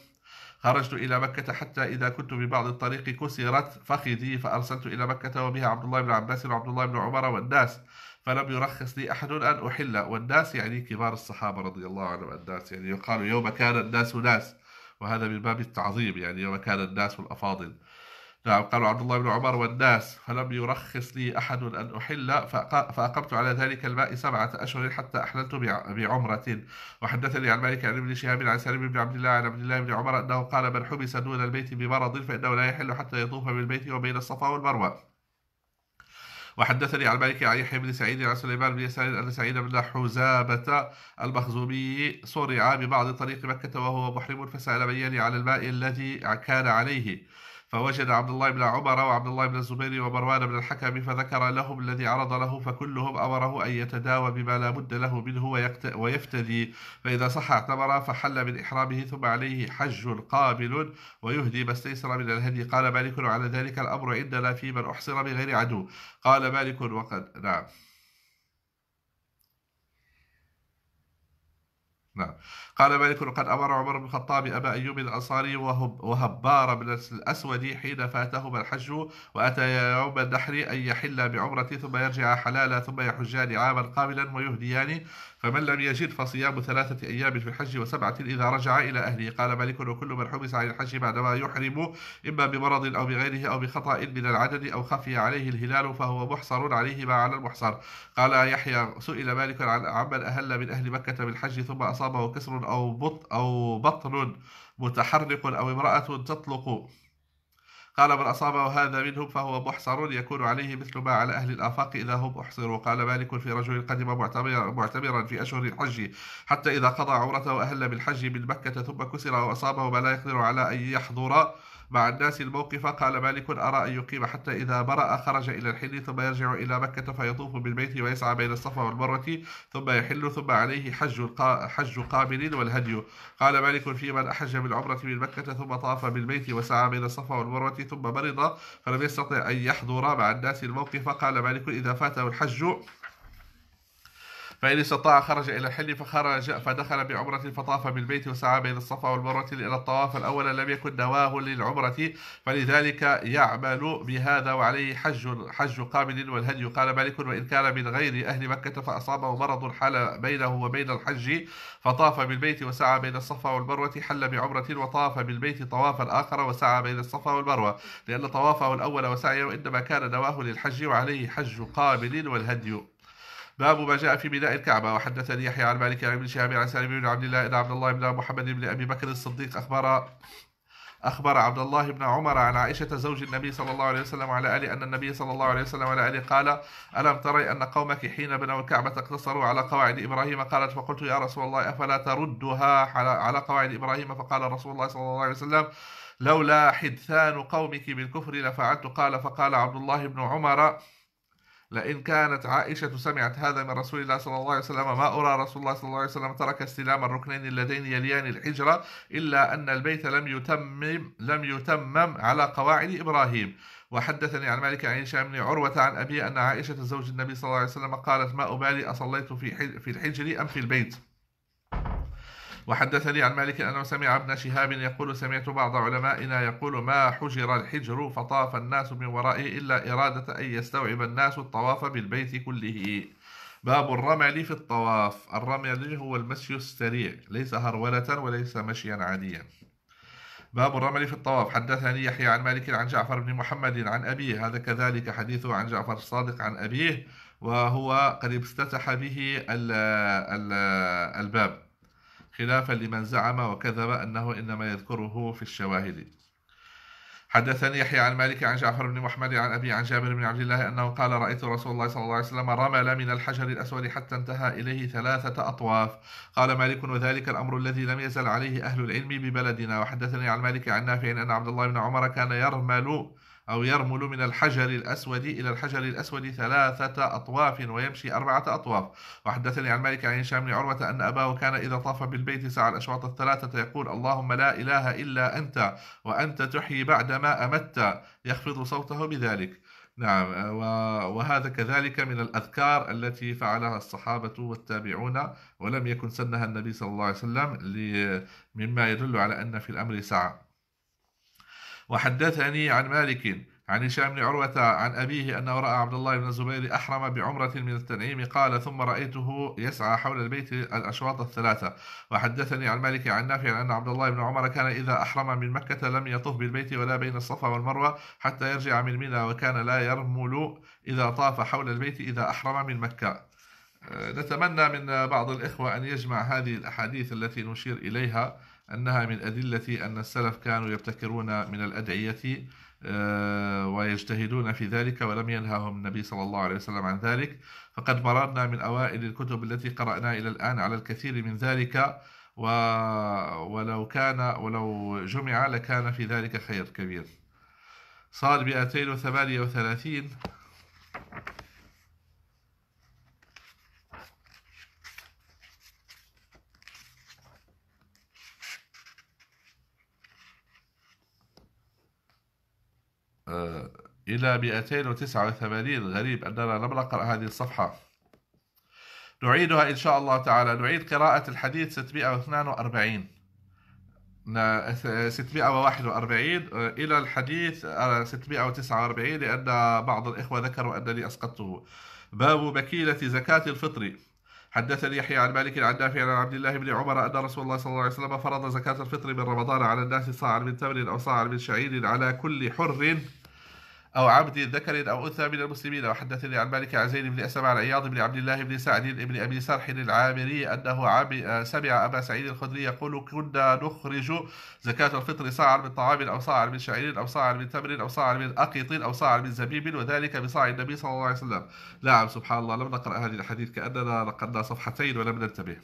خرجت إلى مكة حتى إذا كنت ببعض الطريق كسرت فخذي فأرسلت إلى مكة وبها عبد الله بن عباس وعبد الله بن عمر والناس فلم يرخص لي أحد أن أحل والناس يعني كبار الصحابة رضي الله عنهم الناس يعني يقال يوم كان الناس ناس وهذا من باب التعظيم يعني يوم كان الناس الأفاضل نعم قالوا عبد الله بن عمر والناس فلم يرخص لي أحد أن أحل فأقمت على ذلك الماء سبعة أشهر حتى أحللت بعمرة وحدثني عن مالك عن ابن شهاب عن سليم بن عبد الله عن عبد الله بن عمر أنه قال من حبس دون البيت بمرض فإنه لا يحل حتى يطوف بالبيت وبين الصفا والمروة وحدثني عن مالك عن يحيى بن سعيد عن سليمان بن يسار أن سعيد بن حزابة المخزومي صرع ببعض طريق مكة وهو محرم فسأل من يلي على الماء الذي كان عليه فوجد عبد الله بن عمر وعبد الله بن الزبير ومروان بن الحكم فذكر لهم الذي عرض له فكلهم أمره أن يتداوى بما لا بد له منه ويفتدي فإذا صح اعتمر فحل من إحرامه ثم عليه حج قابل ويهدي ما استيسر من الهدي قال مالك وعلى ذلك الأمر عندنا في من أحصر بغير عدو قال مالك وقد نعم نعم قال مالك وقد أمر عمر بن الخطاب أبا أيوب الأنصاري وهبار بن الأسود حين فاتهما الحج وأتى يوم النحر أن يحل بعمرة ثم يرجع حلالا ثم يحجان عاما قابلا ويهديان فمن لم يجد فصيام ثلاثة أيام في الحج وسبعة إذا رجع إلى أهله قال مالك وكل من حبس عن الحج بعدما يحرم إما بمرض أو بغيره أو بخطأ من العدد أو خفي عليه الهلال فهو محصر عليه ما على المحصر قال يحيى سئل مالك عن عمن أهل من أهل مكة بالحج ثم أصابه كسر أو بطن أو بطن متحرك أو امرأة تطلق قال من أصابه هذا منهم فهو محصر يكون عليه مثل ما على أهل الآفاق إذا هم أحصروا قال مالك في رجل قدم معتمرا في أشهر الحج حتى إذا قضى عمرته وأهل بالحج من مكة ثم كسر وأصابه ما لا يقدر على أن يحضر مع الناس الموقف قال مالك أرى أن يقيم حتى إذا برأ خرج إلى الحل ثم يرجع إلى مكة فيطوف بالبيت ويسعى بين الصفا والمروة ثم يحل ثم عليه حج حج قابل والهدي قال مالك في من أحج بالعمرة من مكة ثم طاف بالبيت وسعى بين الصفا والمروة ثم مرض فلم يستطع أن يحضر مع الناس الموقف قال مالك إذا فاته الحج فإن استطاع خرج إلى الحل فخرج فدخل بعمرة فطاف بالبيت وسعى بين الصفا والمروة إلى الطواف الأول لم يكن نواه للعمرة فلذلك يعمل بهذا وعليه حج حج قابل والهدي قال مالك وإن كان من غير أهل مكة فأصابه مرض حال بينه وبين الحج فطاف بالبيت وسعى بين الصفا والمروة حل بعمرة وطاف بالبيت طوافا آخر وسعى بين الصفا والمروة لأن طوافه الأول وسعيه إنما كان نواه للحج وعليه حج قابل والهدي باب ما جاء في بناء الكعبة وحدثني يحيى عن مالك عن يعني ابن شهاب عن سالم بن عبد الله إن عبد الله بن محمد بن أبي بكر الصديق أخبر أخبر عبد الله بن عمر عن عائشة زوج النبي صلى الله عليه وسلم على آله أن النبي صلى الله عليه وسلم على آله قال ألم تري أن قومك حين بنوا الكعبة اقتصروا على قواعد إبراهيم قالت فقلت يا رسول الله أفلا تردها على قواعد إبراهيم فقال رسول الله صلى الله عليه وسلم لولا حدثان قومك بالكفر لفعلت قال فقال عبد الله بن عمر لئن كانت عائشة سمعت هذا من رسول الله صلى الله عليه وسلم ما أرى رسول الله صلى الله عليه وسلم ترك استلام الركنين اللذين يليان الحجرة إلا أن البيت لم يتمم لم يتمم على قواعد إبراهيم وحدثني عن مالك عن هشام بن عروة عن أبي أن عائشة زوج النبي صلى الله عليه وسلم قالت ما أبالي أصليت في في الحجر أم في البيت وحدثني عن مالك أنه سمع ابن شهاب يقول سمعت بعض علمائنا يقول ما حجر الحجر فطاف الناس من ورائه إلا إرادة أن يستوعب الناس الطواف بالبيت كله باب الرمل في الطواف الرمل هو المشي السريع ليس هرولة وليس مشيا عاديا باب الرمل في الطواف حدثني يحيى عن مالك عن جعفر بن محمد عن أبيه هذا كذلك حديثه عن جعفر الصادق عن أبيه وهو قد افتتح به الباب خلافا لمن زعم وكذب أنه إنما يذكره في الشواهد حدثني يحيى عن مالك عن جعفر بن محمد عن أبي عن جابر بن عبد الله أنه قال رأيت رسول الله صلى الله عليه وسلم رمل من الحجر الأسود حتى انتهى إليه ثلاثة أطواف قال مالك وذلك الأمر الذي لم يزل عليه أهل العلم ببلدنا وحدثني عن مالك عن نافع أن عبد الله بن عمر كان يرمل أو يرمل من الحجر الأسود إلى الحجر الأسود ثلاثة أطواف ويمشي أربعة أطواف وحدثني عن مالك عن هشام بن عروة أن أباه كان إذا طاف بالبيت سعى الأشواط الثلاثة يقول اللهم لا إله إلا أنت وأنت تحيي بعد ما أمت يخفض صوته بذلك نعم وهذا كذلك من الأذكار التي فعلها الصحابة والتابعون ولم يكن سنها النبي صلى الله عليه وسلم مما يدل على أن في الأمر سعة وحدثني عن مالك عن هشام بن عروة عن أبيه أنه رأى عبد الله بن الزبير أحرم بعمرة من التنعيم قال ثم رأيته يسعى حول البيت الأشواط الثلاثة وحدثني عن مالك عن نافع أن عبد الله بن عمر كان إذا أحرم من مكة لم يطف بالبيت ولا بين الصفا والمروة حتى يرجع من منى وكان لا يرمل إذا طاف حول البيت إذا أحرم من مكة آه، نتمنى من بعض الإخوة أن يجمع هذه الأحاديث التي نشير إليها أنها من أدلة أن السلف كانوا يبتكرون من الأدعية آه، ويجتهدون في ذلك ولم ينههم النبي صلى الله عليه وسلم عن ذلك فقد مررنا من أوائل الكتب التي قرأنا إلى الآن على الكثير من ذلك و... ولو كان ولو جمع لكان في ذلك خير كبير صاد 238 آه، إلى 289 غريب أننا لم نقرأ هذه الصفحة نعيدها إن شاء الله تعالى نعيد قراءة الحديث 642 641 آه، إلى الحديث 649 آه، لأن بعض الإخوة ذكروا أنني أسقطته باب بكيلة زكاة الفطر حدثني يحيى عن مالك عن نافع عن عبد الله بن عمر أن رسول الله صلى الله عليه وسلم فرض زكاة الفطر من رمضان على الناس صاعا من تمر أو صاعا من شعير على كل حر أو عبد ذكر أو أنثى من المسلمين وحدثني عن مالك عزيز بن أسلم عن عياض بن عبد الله بن سعد بن أبي سرح العامري أنه عم سمع أبا سعيد الخدري يقول كنا نخرج زكاة الفطر صاعا من طعام أو صاعا من شعير أو صاعا من تمر أو صاعا من أقيط أو صاعا من زبيب وذلك بصاع النبي صلى الله عليه وسلم نعم سبحان الله لم نقرأ هذه الحديث كأننا لقدنا صفحتين ولم ننتبه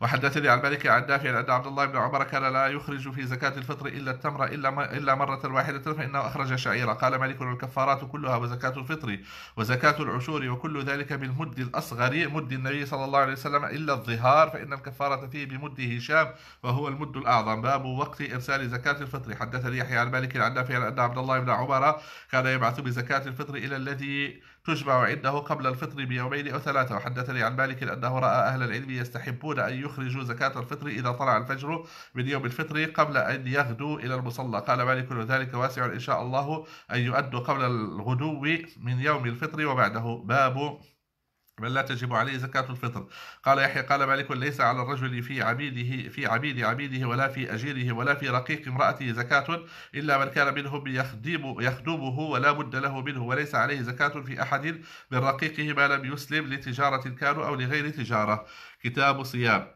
وحدثني عن مالك عن نافع أن عبد الله بن عمر كان لا يخرج في زكاة الفطر إلا التمر إلا إلا مرة واحدة فإنه أخرج شعيرا قال مالك الكفارات كلها وزكاة الفطر وزكاة العشور وكل ذلك بالمد الأصغر مد النبي صلى الله عليه وسلم إلا الظهار فإن الكفارة فيه بمد هشام وهو المد الأعظم باب وقت إرسال زكاة الفطر حدثني يحيى عن مالك عن نافع أن عبد الله بن عمر كان يبعث بزكاة الفطر إلى الذي تجمع عنده قبل الفطر بيومين أو ثلاثة وحدثني عن مالك أنه رأى أهل العلم يستحبون أن يخرجوا زكاة الفطر إذا طلع الفجر من يوم الفطر قبل أن يغدوا إلى المصلى قال مالك وذلك واسع إن شاء الله أن يؤدوا قبل الغدو من يوم الفطر وبعده باب بل لا تجب عليه زكاة الفطر قال يحيى قال مالك ليس على الرجل في عبيده في عبيد عبيده ولا في أجيره ولا في رقيق امرأته زكاة إلا من كان منهم يخدم يخدمه ولا بد له منه وليس عليه زكاة في أحد من رقيقه ما لم يسلم لتجارة كانوا أو لغير تجارة كتاب صيام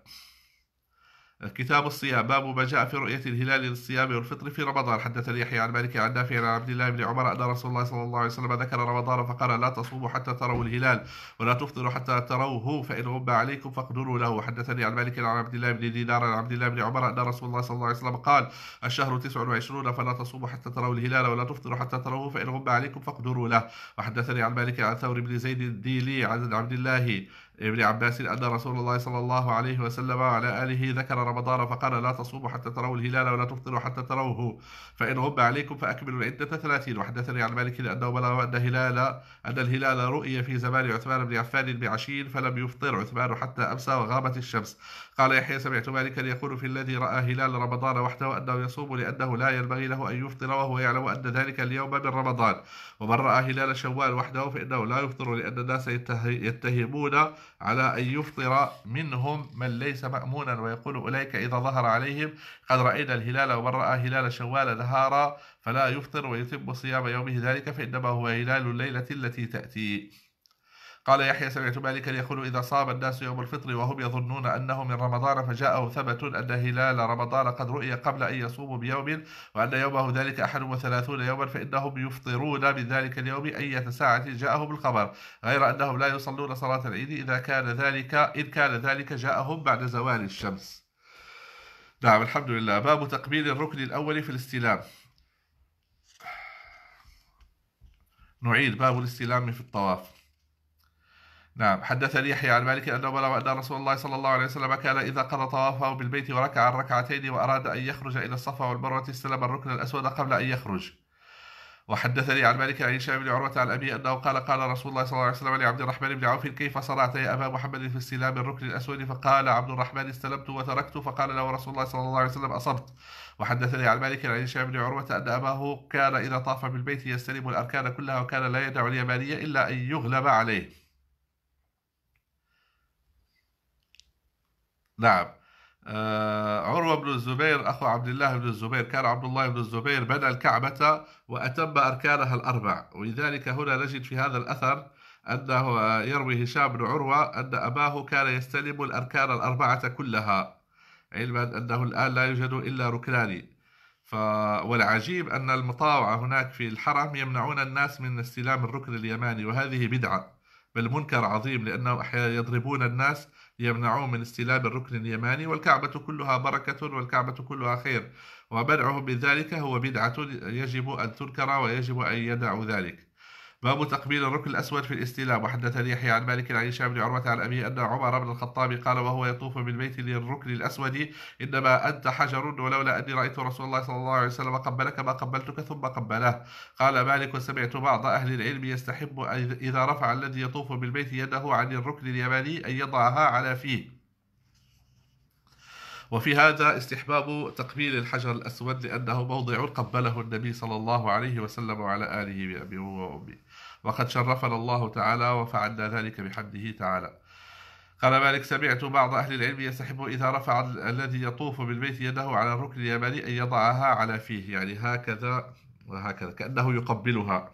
كتاب الصيام باب ما جاء في رؤية الهلال للصيام والفطر في رمضان حدثني يحيى عن مالك عن نافع عن عبد الله بن عمر أن رسول الله صلى الله عليه وسلم ذكر رمضان فقال لا تصوموا حتى تروا الهلال ولا تفطروا حتى تروه فإن غب عليكم فاقدروا له حدثني عن مالك عن عبد الله بن دينار عن عبد الله بن عمر أن رسول الله صلى الله عليه وسلم قال الشهر 29 فلا تصوموا حتى تروا الهلال ولا تفطروا حتى تروه فإن غب عليكم فاقدروا له وحدثني عن مالك عن ثور بن زيد الديلي عن عبد الله ابن عباس أن رسول الله صلى الله عليه وسلم وعلى آله ذكر رمضان فقال لا تصوموا حتى تروا الهلال ولا تفطروا حتى تروه فإن غب عليكم فأكملوا العدة ثلاثين وحدثني عن مالك أنه بلغ أن هلال أن الهلال رؤي في زمان عثمان بن عفان بعشين فلم يفطر عثمان حتى أمسى وغابت الشمس قال يحيى سمعت مالكا يقول في الذي رأى هلال رمضان وحده أنه يصوم لأنه لا ينبغي له أن يفطر وهو يعلم أن ذلك اليوم من رمضان ومن رأى هلال شوال وحده فإنه لا يفطر لأن الناس يتهمون على أن يفطر منهم من ليس مأمونا ويقول أولئك إذا ظهر عليهم قد رأينا الهلال ومن رأى هلال شوال نهارا فلا يفطر ويتم صيام يومه ذلك فإنما هو هلال الليلة التي تأتي قال يحيى سمعت مالكا يقول إذا صام الناس يوم الفطر وهم يظنون أنه من رمضان فجاءه ثبت أن هلال رمضان قد رؤي قبل أن يصوموا بيوم وأن يومه ذلك أحد وثلاثون يوما فإنهم يفطرون من ذلك اليوم أية ساعة جاءهم الخبر غير أنهم لا يصلون صلاة العيد إذا كان ذلك إن كان ذلك جاءهم بعد زوال الشمس نعم الحمد لله باب تقبيل الركن الأول في الاستلام نعيد باب الاستلام في الطواف نعم حدث لي يحيى عن مالك أنه بلغ أن رسول الله صلى الله عليه وسلم كان إذا قضى طوافه بالبيت وركع الركعتين وأراد أن يخرج إلى الصفا والمروة استلم الركن الأسود قبل أن يخرج وحدثني عن مالك عن هشام بن عروة عن أبي أنه قال قال رسول الله صلى الله عليه وسلم لعبد الرحمن بن عوف كيف صنعت يا أبا محمد في استلام الركن الأسود فقال عبد الرحمن استلمت وتركت فقال له رسول الله صلى الله عليه وسلم أصبت وحدثني عن مالك عن هشام بن عروة أن أباه كان إذا طاف بالبيت يستلم الأركان كلها وكان لا يدع اليمانية إلا أن يغلب عليه نعم آه عروة بن الزبير أخو عبد الله بن الزبير كان عبد الله بن الزبير بنى الكعبة وأتم أركانها الأربع ولذلك هنا نجد في هذا الأثر أنه يروي هشام بن عروة أن أباه كان يستلم الأركان الأربعة كلها علما أنه الآن لا يوجد إلا ركنان ف... والعجيب أن المطاوعة هناك في الحرم يمنعون الناس من استلام الركن اليماني وهذه بدعة بل منكر عظيم لأنه أحيانا يضربون الناس يمنعوه من استلاب الركن اليماني والكعبة كلها بركة والكعبة كلها خير ومنعه بذلك هو بدعة يجب أن تنكر ويجب أن يدعوا ذلك باب تقبيل الركن الأسود في الاستلام وحدثني يحيى عن مالك عن هشام بن عروة عن ابي أن عمر بن الخطاب قال وهو يطوف بالبيت للركن الأسود إنما أنت حجر ولولا أني رأيت رسول الله صلى الله عليه وسلم قبلك ما قبلتك ثم قبله قال مالك وسمعت بعض أهل العلم يستحب إذا رفع الذي يطوف بالبيت يده عن الركن اليماني أن يضعها على فيه وفي هذا استحباب تقبيل الحجر الأسود لأنه موضع قبله النبي صلى الله عليه وسلم وعلى آله وأبيه وأمه وقد شرفنا الله تعالى وفعلنا ذلك بحمده تعالى قال مالك سمعت بعض أهل العلم يستحب إذا رفع الذي يطوف بالبيت يده على الركن اليماني أن يضعها على فيه يعني هكذا وهكذا كأنه يقبلها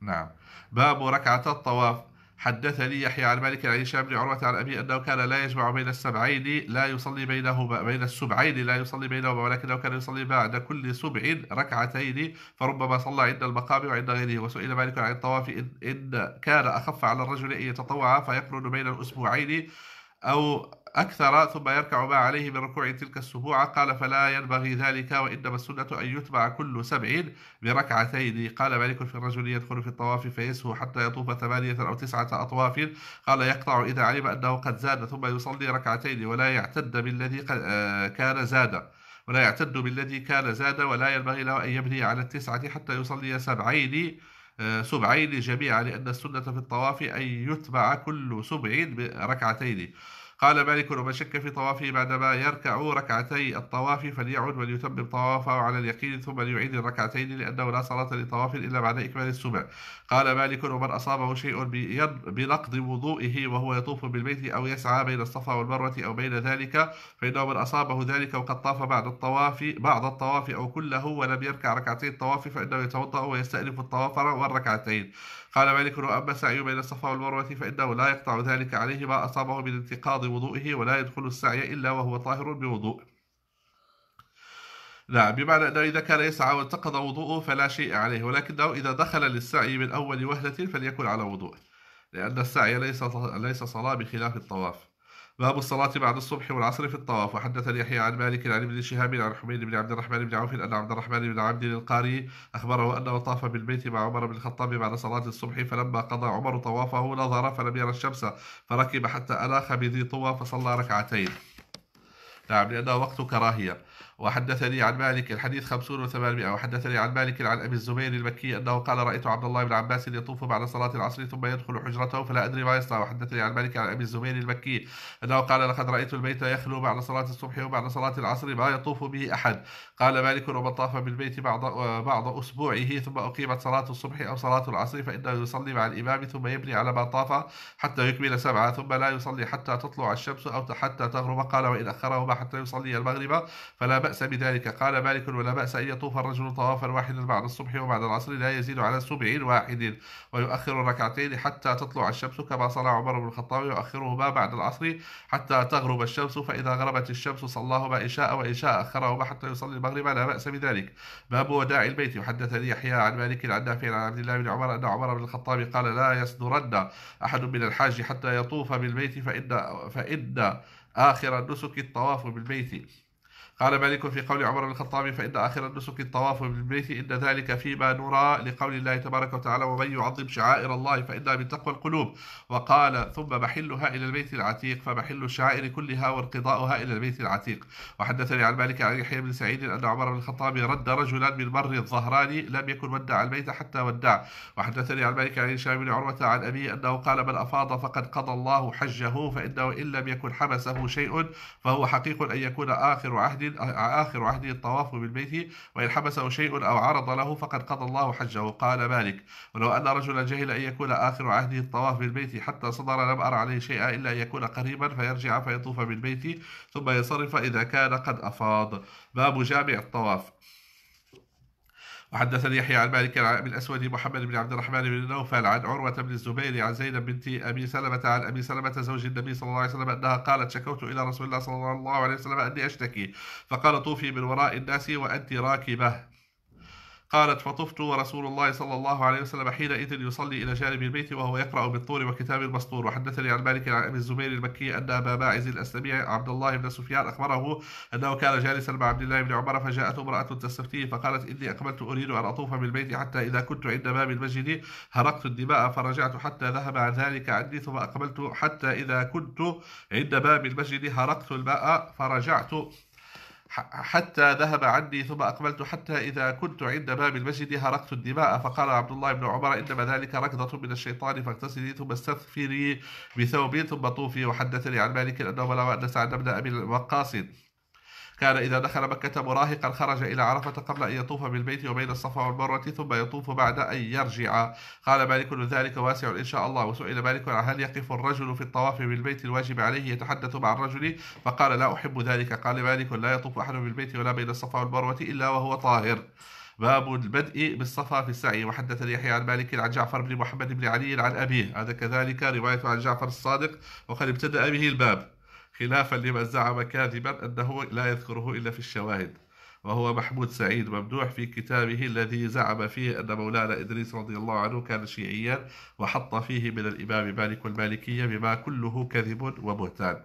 نعم باب ركعة الطواف حدثني يحيى عن مالك عن هشام بن عروة عن أبي أنه كان لا يجمع بين السبعين لا يصلي بينهما بين السبعين لا يصلي بينهما ولكنه كان يصلي بعد كل سبع ركعتين فربما صلى عند المقام وعند غيره وسئل مالك عن الطواف إن, إن كان أخف على الرجل أن يتطوع فيقرن بين الأسبوعين أو أكثر ثم يركع ما عليه من ركوع تلك السبوع قال فلا ينبغي ذلك وإنما السنة أن يتبع كل سبع بركعتين قال مالك في الرجل يدخل في الطواف فيسهو حتى يطوف ثمانية أو تسعة أطواف قال يقطع إذا علم أنه قد زاد ثم يصلي ركعتين ولا يعتد بالذي آه، كان زاد ولا يعتد بالذي كان زاد ولا ينبغي له أن يبني على التسعة حتى يصلي سبعين آه، سبعين جميعا لأن السنة في الطواف أن يتبع كل سبع ركعتين قال مالك ومن شك في طوافه بعدما يركع ركعتي الطواف فليعد وليتمم طوافه على اليقين ثم ليعيد الركعتين لأنه لا صلاة لطواف إلا بعد إكمال السبع قال مالك ومن أصابه شيء بنقض وضوئه وهو يطوف بالبيت أو يسعى بين الصفا والمروة أو بين ذلك فإنه من أصابه ذلك وقد طاف بعد الطواف بعض الطواف أو كله ولم يركع ركعتي الطواف فإنه يتوضأ ويستأنف الطواف والركعتين قال مالك وأما السعي بين الصفا والمروة فإنه لا يقطع ذلك عليه ما أصابه من انتقاض وضوئه ولا يدخل السعي إلا وهو طاهر بوضوء نعم بمعنى أنه إذا كان يسعى وانتقض وضوءه فلا شيء عليه ولكنه إذا دخل للسعي من أول وهلة فليكن على وضوء لأن السعي ليس ليس صلاة بخلاف الطواف باب الصلاة بعد الصبح والعصر في الطواف وحدث يحيى عن مالك عن ابن شهاب عن حميد بن عبد الرحمن بن عوف أن عبد الرحمن بن عبد القاري أخبره أنه طاف بالبيت مع عمر بن الخطاب بعد صلاة الصبح فلما قضى عمر طوافه نظر فلم يرى الشمس فركب حتى ألاخ بذي طوى فصلى ركعتين نعم لأنه وقت كراهية وحدثني عن مالك الحديث خمسون وثمانمائة وحدثني عن مالك عن أبي الزبير المكي أنه قال رأيت عبد الله بن عباس يطوف بعد صلاة العصر ثم يدخل حجرته فلا أدري ما يصنع وحدثني عن مالك عن أبي الزبير المكي أنه قال لقد رأيت البيت يخلو بعد صلاة الصبح وبعد صلاة العصر ما يطوف به أحد قال مالك ومن طاف بالبيت بعض بعض أسبوعه ثم أقيمت صلاة الصبح أو صلاة العصر فإنه يصلي مع الإمام ثم يبني على ما طاف حتى يكمل سبعة ثم لا يصلي حتى تطلع الشمس أو حتى تغرب قال وإن أخره حتى يصلي المغرب فلا بأس بذلك قال مالك ولا بأس أن يطوف الرجل طوافا واحدا بعد الصبح وبعد العصر لا يزيد على سبع واحد ويؤخر الركعتين حتى تطلع الشمس كما صنع عمر بن الخطاب يؤخرهما بعد العصر حتى تغرب الشمس فإذا غربت الشمس صلاهما إن شاء وإن شاء أخرهما حتى يصلي المغرب لا بأس بذلك باب وداع البيت وحدثني يحيى عن مالك عن نافع عن عبد الله بن عمر أن عمر بن الخطاب قال لا يصدرن أحد من الحاج حتى يطوف بالبيت فإن فإن آخر النسك الطواف بالبيت قال مالك في قول عمر بن الخطاب فإن آخر النسك الطواف بالبيت إن ذلك فيما نرى لقول الله تبارك وتعالى ومن يعظم شعائر الله فإنها من تقوى القلوب وقال ثم محلها إلى البيت العتيق فمحل الشعائر كلها وانقضاؤها إلى البيت العتيق وحدثني عن مالك عن يحيى بن سعيد أن عمر بن الخطاب رد رجلا من بر الظهران لم يكن ودع البيت حتى ودع وحدثني عن مالك عن هشام بن عروة عن أبي أنه قال من أفاض فقد قضى الله حجه فإنه إن لم يكن حبسه شيء فهو حقيق أن يكون آخر عهد آخر عهده الطواف بالبيت وإن حبسه شيء أو عرض له فقد قضى الله حجه قال مالك ولو أن رجلا جهل أن يكون آخر عهده الطواف بالبيت حتى صدر لم أرى عليه شيئا إلا أن يكون قريبا فيرجع فيطوف بالبيت ثم يصرف إذا كان قد أفاض باب جامع الطواف وحدثني يحيى عن مالك عن ابي الاسود محمد بن عبد الرحمن بن نوفل عن عروه بن الزبير عن زينب بنت ابي سلمه عن ابي سلمه زوج النبي صلى الله عليه وسلم انها قالت شكوت الى رسول الله صلى الله عليه وسلم اني اشتكي فقال طوفي من وراء الناس وانت راكبه قالت فطفت ورسول الله صلى الله عليه وسلم حينئذ يصلي إلى جانب البيت وهو يقرأ بالطور وكتاب المسطور وحدثني عن مالك عن أبي الزبير المكي أن أبا باعز الأسلمي عبد الله بن سفيان أخبره أنه كان جالسا مع عبد الله بن عمر فجاءته امرأة تستفتيه فقالت إني أقبلت أريد أن أطوف بالبيت حتى إذا كنت عند باب المسجد هرقت الدماء فرجعت حتى ذهب عن ذلك عني ثم أقبلت حتى إذا كنت عند باب المسجد هرقت الماء فرجعت حتى ذهب عني ثم أقبلت حتى إذا كنت عند باب المسجد هرقت الدماء فقال عبد الله بن عمر إنما ذلك ركضة من الشيطان فاغتسلي ثم استثفري بثوب ثم طوفي وحدثني عن مالك أنه بلغ أن سعد بن أبي الوقاص كان إذا دخل مكة مراهقا خرج إلى عرفة قبل أن يطوف بالبيت وبين الصفا والمروة ثم يطوف بعد أن يرجع قال مالك ذلك واسع إن شاء الله وسئل مالك هل يقف الرجل في الطواف بالبيت الواجب عليه يتحدث مع الرجل فقال لا أحب ذلك قال مالك لا يطوف أحد بالبيت ولا بين الصفا والمروة إلا وهو طاهر باب البدء بالصفا في السعي وحدث يحيى عن مالك عن جعفر بن محمد بن علي عن أبيه هذا كذلك رواية عن جعفر الصادق وقد ابتدأ به الباب خلافا لمن زعم كاذبا أنه لا يذكره إلا في الشواهد وهو محمود سعيد ممدوح في كتابه الذي زعم فيه أن مولانا إدريس رضي الله عنه كان شيعيا وحط فيه من الإمام مالك والمالكية بما كله كذب وبهتان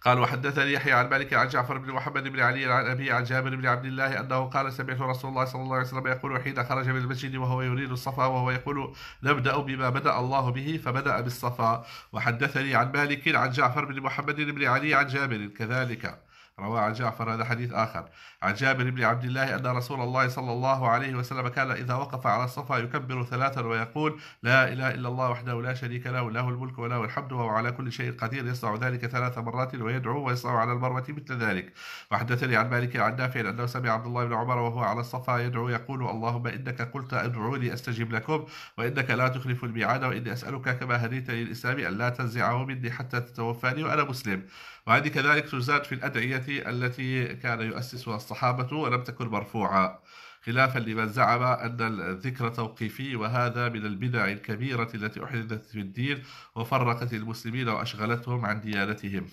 قال وحدثني يحيى عن مالك عن جعفر بن محمد بن علي عن أبي عن جابر بن عبد الله أنه قال سمعت رسول الله صلى الله عليه وسلم يقول حين خرج من المسجد وهو يريد الصفا وهو يقول نبدأ بما بدأ الله به فبدأ بالصفا وحدثني عن مالك عن جعفر بن محمد بن علي عن جابر كذلك روى عن جعفر هذا حديث آخر عن جابر بن عبد الله أن رسول الله صلى الله عليه وسلم كان إذا وقف على الصفا يكبر ثلاثا ويقول لا إله إلا الله وحده لا شريك له له الملك وله الحمد وهو على كل شيء قدير يصنع ذلك ثلاث مرات ويدعو ويصنع على المروة مثل ذلك وحدثني عن مالك عن نافع أنه سمع عبد الله بن عمر وهو على الصفا يدعو يقول اللهم إنك قلت ادعوني أستجب لكم وإنك لا تخلف الميعاد وإني أسألك كما هديت للإسلام أن لا تنزعه مني حتى تتوفاني وأنا مسلم وهذه كذلك تزاد في الأدعية التي كان يؤسسها الصحابة ولم تكن مرفوعة خلافا لمن زعم أن الذكر توقيفي وهذا من البدع الكبيرة التي أحدثت في الدين وفرقت المسلمين وأشغلتهم عن ديانتهم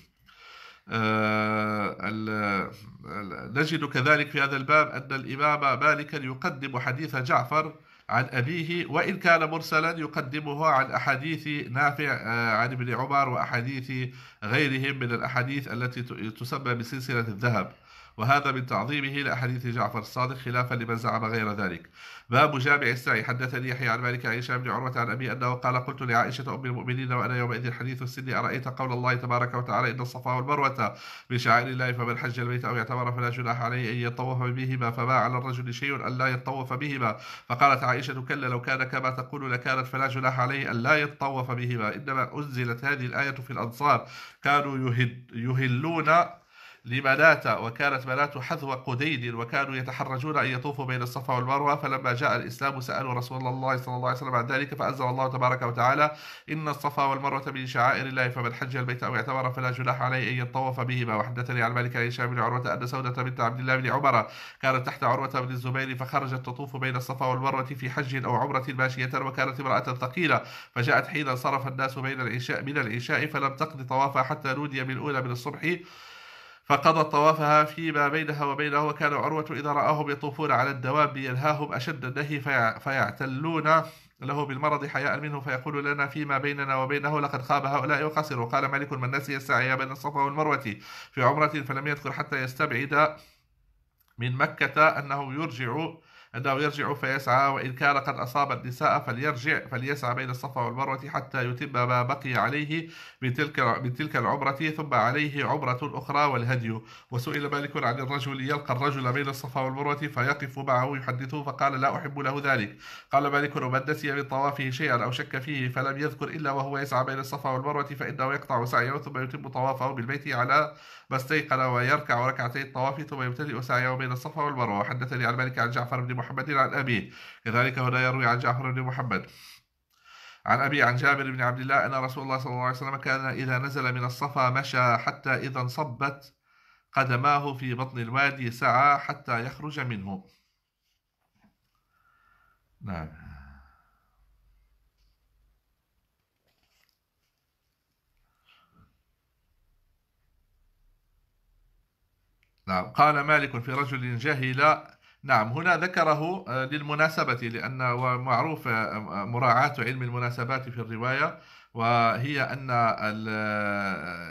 آه، نجد كذلك في هذا الباب أن الإمام مالكا يقدم حديث جعفر عن أبيه وإن كان مرسلا يقدمه عن أحاديث نافع آه، عن ابن عمر وأحاديث غيرهم من الأحاديث التي تسمى بسلسلة الذهب وهذا من تعظيمه لأحاديث جعفر الصادق خلافا لمن زعم غير ذلك باب جامع السعي حدثني يحيى عن مالك عن بن عروة عن أبي أنه قال قلت لعائشة أم المؤمنين وأنا يومئذ حديث السن أرأيت قول الله تبارك وتعالى إن الصفا والمروة من شعائر الله فمن حج البيت أو اعتمر فلا جناح عليه أن يطوف بهما فما على الرجل شيء أن لا يطوف بهما فقالت عائشة كلا لو كان كما تقول لكانت فلا جناح عليه أن لا يطوف بهما إنما أنزلت هذه الآية في الأنصار كانوا يهل يهلون لبنات وكانت مناة حذو قديد وكانوا يتحرجون أن يطوفوا بين الصفا والمروة فلما جاء الإسلام سألوا رسول الله صلى الله عليه وسلم عن ذلك فأنزل الله تبارك وتعالى إن الصفا والمروة من شعائر الله فمن حج البيت أو اعتمر فلا جناح عليه أن يطوف بهما وحدثني عن مالك عن هشام بن عروة أن سودة بنت عبد الله بن عمر كانت تحت عروة بن الزبير فخرجت تطوف بين الصفا والمروة في حج أو عمرة ماشية وكانت امرأة ثقيلة فجاءت حين انصرف الناس بين العشاء من العشاء فلم تقض طوافها حتى نودي بالأولى من الصبح فقضت طوافها فيما بينها وبينه وكان عروة إذا رآهم يطوفون على الدواب يلهاهم أشد النهي فيعتلون له بالمرض حياء منه فيقول لنا فيما بيننا وبينه لقد خاب هؤلاء وخسروا قال مالك من نسي السعي بين الصفا والمروة في عمرة فلم يذكر حتى يستبعد من مكة أنه يرجع أنه يرجع فيسعى وإن كان قد أصاب النساء فليرجع فليسعى بين الصفا والمروة حتى يتم ما بقي عليه من تلك من تلك العمرة ثم عليه عمرة أخرى والهدي وسئل مالك عن الرجل يلقى الرجل بين الصفا والمروة فيقف معه يحدثه فقال لا أحب له ذلك قال مالك ومن نسي من طوافه شيئا أو شك فيه فلم يذكر إلا وهو يسعى بين الصفا والمروة فإنه يقطع سعيه ثم يتم طوافه بالبيت على ما استيقن ويركع ركعتي الطواف ثم يبتدئ سعيه بين الصفا والمروة وحدثني عن مالك عن جعفر بن محمد محمد عن أبيه كذلك هنا يروي عن جعفر بن محمد عن أبي عن جابر بن عبد الله أن رسول الله صلى الله عليه وسلم كان إذا نزل من الصفا مشى حتى إذا انصبت قدماه في بطن الوادي سعى حتى يخرج منه نعم نعم قال مالك في رجل جهل نعم هنا ذكره آه، للمناسبة لأن معروف آه، آه، مراعاة علم المناسبات في الرواية وهي أن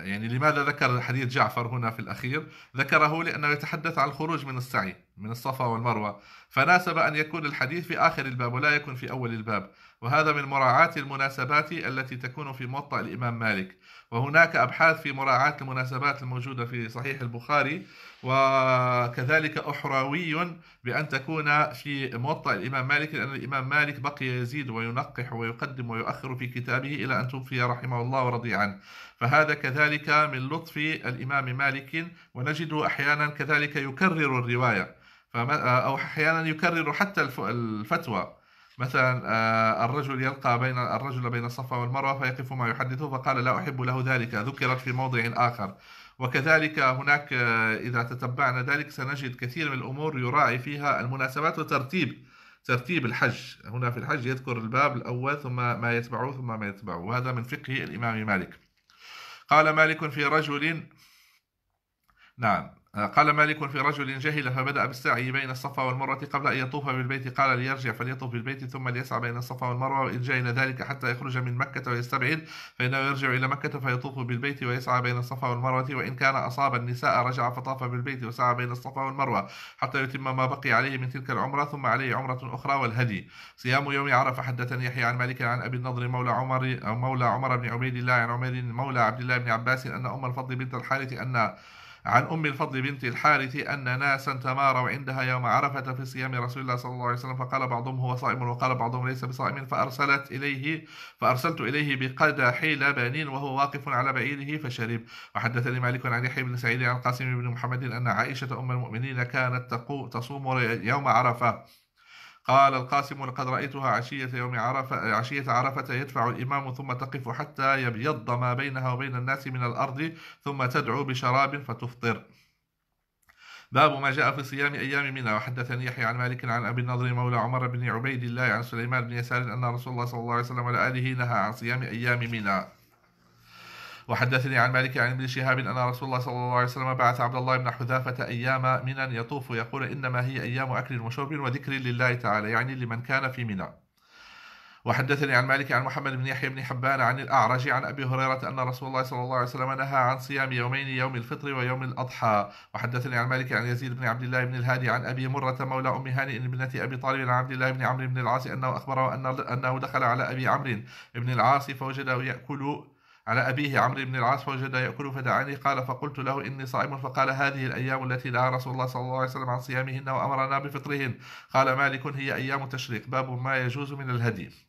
يعني لماذا ذكر حديث جعفر هنا في الأخير ذكره لأنه يتحدث عن الخروج من السعي من الصفا والمروة فناسب أن يكون الحديث في آخر الباب ولا يكون في أول الباب وهذا من مراعاة المناسبات التي تكون في موطأ الإمام مالك وهناك أبحاث في مراعاة المناسبات الموجودة في صحيح البخاري وكذلك أحراوي بأن تكون في موطأ الإمام مالك لأن الإمام مالك بقي يزيد وينقح ويقدم ويؤخر في كتابه إلى أن توفي رحمه الله ورضي عنه فهذا كذلك من لطف الإمام مالك ونجد أحيانا كذلك يكرر الرواية أو أحيانا يكرر حتى الفتوى مثلا آه، الرجل يلقى بين الرجل بين الصفا والمروه فيقف ما يحدثه فقال لا احب له ذلك ذكرت في موضع اخر وكذلك هناك آه، اذا تتبعنا ذلك سنجد كثير من الامور يراعي فيها المناسبات وترتيب ترتيب الحج هنا في الحج يذكر الباب الأول ثم ما يتبعه ثم ما يتبعه وهذا من فقه الإمام مالك قال مالك في رجل نعم آه، قال مالك في رجل جهل فبدأ بالسعي بين الصفا والمروة قبل أن يطوف بالبيت قال ليرجع فليطوف بالبيت ثم ليسعى بين الصفا والمروة وإن جاء إلى ذلك حتى يخرج من مكة ويستبعد فإنه يرجع إلى مكة فيطوف بالبيت ويسعى بين الصفا والمروة وإن كان أصاب النساء رجع فطاف بالبيت وسعى بين الصفا والمروة حتى يتم ما بقي عليه من تلك العمرة ثم عليه عمرة أخرى والهدي صيام يوم عرفة حدثني يحيى عن مالك عن أبي النضر مولى عمر مولى عمر بن عبيد الله عن عمر مولى عبد الله بن عباس أن أم الفضل بنت الحارث أن عن أم الفضل بنت الحارث أن ناسا تماروا عندها يوم عرفة في صيام رسول الله صلى الله عليه وسلم فقال بعضهم هو صائم وقال بعضهم ليس بصائم فأرسلت إليه فأرسلت إليه بقدح لبن وهو واقف على بعيره فشرب وحدثني مالك عن يحيى بن سعيد عن قاسم بن محمد أن عائشة أم المؤمنين كانت تصوم يوم عرفة قال القاسم لقد رأيتها عشية يوم عرفة عشية عرفة يدفع الإمام ثم تقف حتى يبيض ما بينها وبين الناس من الأرض ثم تدعو بشراب فتفطر باب ما جاء في صيام أيام منى وحدثني يحيى عن مالك عن أبي النضر مولى عمر بن عبيد الله عن سليمان بن يسار أن رسول الله صلى الله عليه وسلم وآله آله نهى عن صيام أيام منى وحدثني عن مالك عن يعني ابن شهاب أن رسول الله صلى الله عليه وسلم بعث عبد الله بن حذافة أيام منى يطوف يقول إنما هي أيام أكل وشرب وذكر لله تعالى يعني لمن كان في منى وحدثني عن مالك عن محمد بن يحيى بن حبان عن الأعرج عن أبي هريرة أن رسول الله صلى الله عليه وسلم نهى عن صيام يومين يوم الفطر ويوم الأضحى وحدثني عن مالك عن يزيد بن عبد الله بن الهادي عن أبي مرة مولى أم هانئ ابنة أبي طالب عن عبد الله بن عمرو بن العاص أنه أخبره أنه دخل على أبي عمرو بن العاص فوجده يأكل على أبيه نعم. عمرو بن العاص فوجد يأكل فدعاني قال فقلت له إني صائم فقال هذه الأيام التي نهى رسول الله صلى الله عليه وسلم عن صيامهن وأمرنا بفطرهن قال مالك هي أيام تشريق باب ما يجوز من الهدي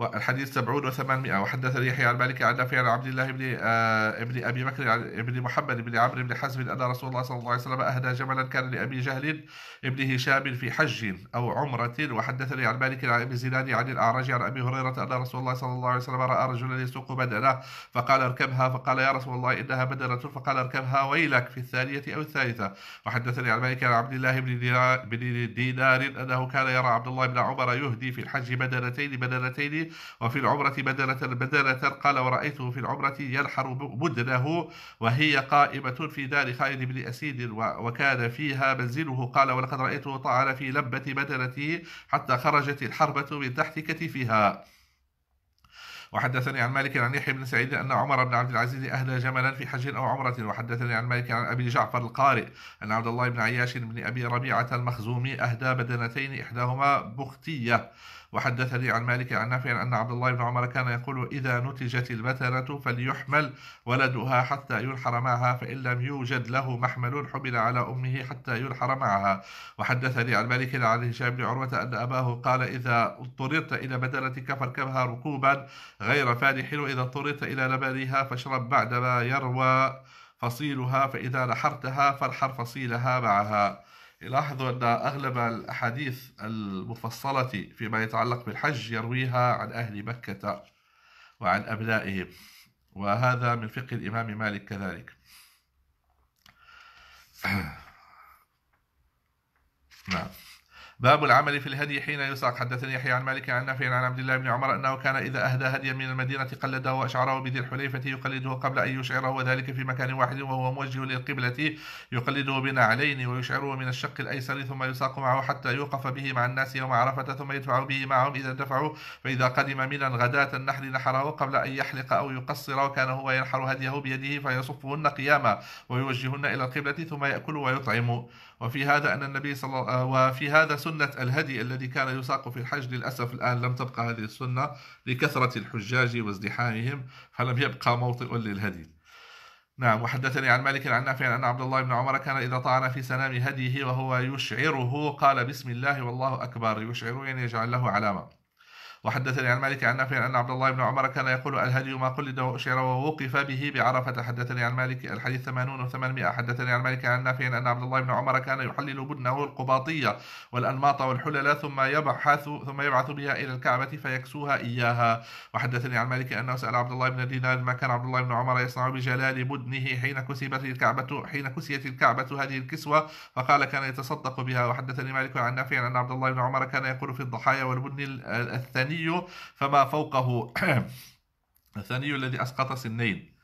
الحديث سبعون وثمانمائة وحدث يحيى عن مالك عن نافع عن عبد الله بن آه ابن أبي بكر عن ابن محمد بن عمرو بن حزم أن رسول الله صلى الله عليه وسلم أهدى جملا كان لأبي جهل ابن هشام في حج أو عمرة وحدثني عن مالك عن أبي زناد عن الأعرج عن أبي هريرة أن رسول الله صلى الله عليه وسلم رأى رجلا يسوق بدنه فقال اركبها فقال يا رسول الله إنها بدنة فقال اركبها ويلك في الثانية أو الثالثة وحدثني عن مالك عن عبد الله بن دينار أنه كان يرى عبد الله بن عمر يهدي في الحج بدنتين بدنتين وفي العمرة بدلة بدلة قال ورأيته في العمرة ينحر بدنه وهي قائمة في دار خالد بن أسيد وكان فيها منزله قال ولقد رأيته طعن في لبة بدنته حتى خرجت الحربة من تحت كتفها وحدثني عن مالك عن يحيى بن سعيد أن عمر بن عبد العزيز أهدى جملا في حج أو عمرة وحدثني عن مالك عن أبي جعفر القارئ أن عبد الله بن عياش بن أبي ربيعة المخزومي أهدى بدنتين إحداهما بختية وحدثني عن مالك عن نافع أن عبد الله بن عمر كان يقول إذا نتجت البتنة فليحمل ولدها حتى ينحر معها فإن لم يوجد له محمل حمل على أمه حتى ينحر معها وحدثني عن مالك عن هشام بن عروة أن أباه قال إذا اضطررت إلى بدنتك فاركبها ركوبا غير فالح وإذا اضطررت إلى لبنها فاشرب بعدما يروى فصيلها فإذا نحرتها فانحر فصيلها معها لاحظوا أن أغلب الأحاديث المفصلة فيما يتعلق بالحج يرويها عن أهل مكة وعن أبنائهم وهذا من فقه الإمام مالك كذلك *clears throat* نعم باب العمل في الهدي حين يساق حدثني يحيى عن مالك عن نافع عن عبد الله بن عمر انه كان اذا اهدى هديا من المدينه قلده واشعره بذي الحليفه يقلده قبل ان يشعره وذلك في مكان واحد وهو موجه للقبله يقلده بنعلين ويشعره من الشق الايسر ثم يساق معه حتى يوقف به مع الناس يوم عرفه ثم يدفع به معهم اذا دفعوا فاذا قدم من غداة النحر نحره قبل ان يحلق او يقصر وكان هو ينحر هديه بيده فيصفهن قياما ويوجههن الى القبله ثم ياكل ويطعم وفي هذا أن النبي صلى الله آه، وفي هذا سنة الهدي الذي كان يساق في الحج للأسف الآن لم تبقى هذه السنة لكثرة الحجاج وازدحامهم فلم يبقى موطئ للهدي نعم وحدثني عن مالك عن نافع أن عبد الله بن عمر كان إذا طعن في سنام هديه وهو يشعره قال بسم الله والله أكبر يشعر يعني يجعل له علامة وحدثني عن مالك عن نافع أن عبد الله بن عمر كان يقول الهدي ما قلد وأشعر ووقف به بعرفة حدثني عن مالك الحديث 80 و 800 حدثني عن مالك عن نافع أن عبد الله بن عمر كان يحلل بدنه القباطية والأنماط والحلل ثم يبحث ثم يبعث بها إلى الكعبة فيكسوها إياها وحدثني عن مالك أنه سأل عبد الله بن دينار ما كان عبد الله بن عمر يصنع بجلال بدنه حين كسبت الكعبة حين كسيت الكعبة هذه الكسوة فقال كان يتصدق بها وحدثني مالك عن نافع أن عبد الله بن عمر كان يقول في الضحايا والبدن الثاني الثاني فما فوقه *clears throat* الثاني الذي أسقط سنين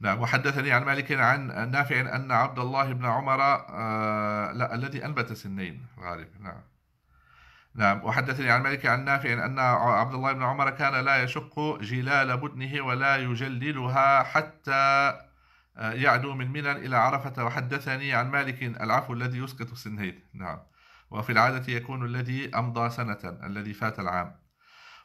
نعم وحدثني عن مالك عن نافع أن عبد الله بن عمر آه، لا الذي أنبت سنين غالبا نعم نعم وحدثني عن مالك عن نافع أن عبد الله بن عمر كان لا يشق جلال بدنه ولا يجللها حتى آه، يعدو من منى إلى عرفة وحدثني عن مالك العفو الذي يسقط السنين نعم وفي العادة يكون الذي أمضى سنة الذي فات العام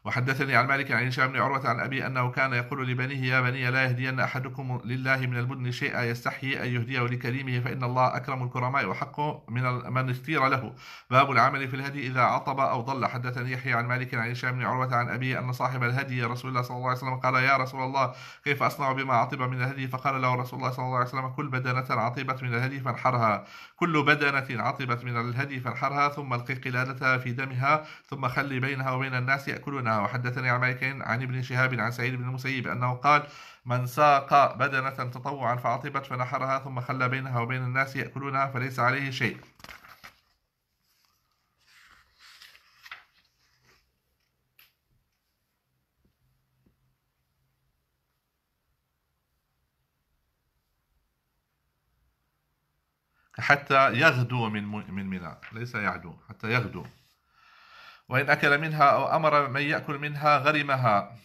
وحدثني عن مالك عن هشام بن عروة عن أبي أنه كان يقول لبنيه يا بني لا يهدين أحدكم لله من البدن شيئا يستحيي أن يهديه لكريمه فإن الله أكرم الكرماء وحق من من اختير له باب العمل في الهدي إذا عطب أو ضل حدثني يحيى عن مالك عن هشام بن عروة عن أبي أن صاحب الهدي رسول الله صلى الله عليه وسلم قال يا رسول الله كيف أصنع بما عطب من الهدي فقال له رسول الله صلى الله عليه وسلم كل بدنة عطبت من الهدي فانحرها كل بدنة عطبت من الهدي فانحرها ثم القي قلادتها في دمها ثم خلي بينها وبين الناس يأكلون هنا وحدثني عن مالك عن ابن شهاب عن سعيد بن المسيب أنه قال من ساق بدنة تطوعا فعطبت فنحرها ثم خلى بينها وبين الناس يأكلونها فليس عليه شيء حتى يغدو من من منى ليس يعدو حتى يغدو وإن أكل منها أو أمر من يأكل منها غرمها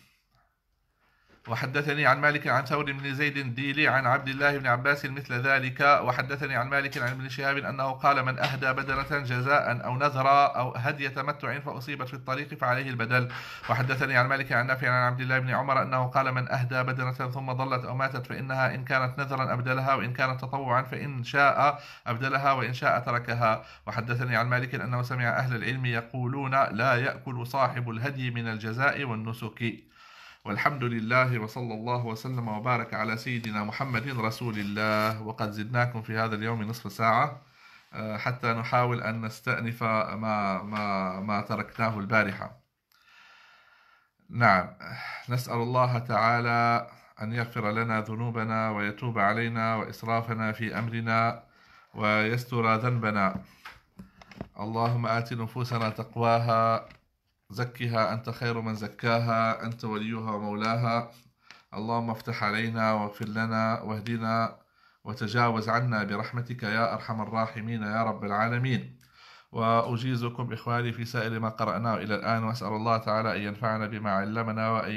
وحدثني عن مالك عن ثور بن زيد الديلي عن عبد الله بن عباس مثل ذلك وحدثني عن مالك عن ابن شهاب أنه قال من أهدى بدنة جزاء أو نذرا أو هدي تمتع فأصيبت في الطريق فعليه البدل وحدثني عن مالك عن نافع عن عبد الله بن عمر أنه قال من أهدى بدنة ثم ضلت أو ماتت فإنها إن كانت نذرا أبدلها وإن كانت تطوعا فإن شاء أبدلها وإن شاء تركها وحدثني عن مالك أنه سمع أهل العلم يقولون لا يأكل صاحب الهدي من الجزاء والنسك والحمد لله وصلى الله وسلم وبارك على سيدنا محمد رسول الله وقد زدناكم في هذا اليوم نصف ساعة آه، حتى نحاول أن نستأنف ما, ما, ما تركناه البارحة نعم نسأل الله تعالى أن يغفر لنا ذنوبنا ويتوب علينا وإسرافنا في أمرنا ويستر ذنبنا اللهم آت نفوسنا تقواها زكها أنت خير من زكاها أنت وليها ومولاها اللهم افتح علينا واغفر لنا واهدنا وتجاوز عنا برحمتك يا أرحم الراحمين يا رب العالمين وأجيزكم إخواني في سائر ما قرأناه إلى الآن وأسأل الله تعالى أن ينفعنا بما علمنا وأن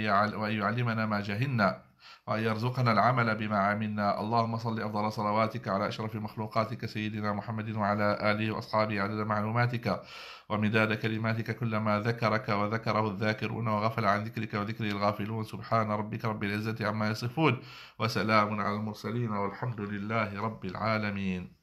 يعلمنا ما جهلنا وأن يرزقنا العمل بما عملنا اللهم صل أفضل صلواتك على أشرف مخلوقاتك سيدنا محمد وعلى آله وأصحابه عدد معلوماتك ومداد كلماتك كلما ذكرك وذكره الذاكرون وغفل عن ذكرك وذكر الغافلون سبحان ربك رب العزة عما يصفون وسلام على المرسلين والحمد لله رب العالمين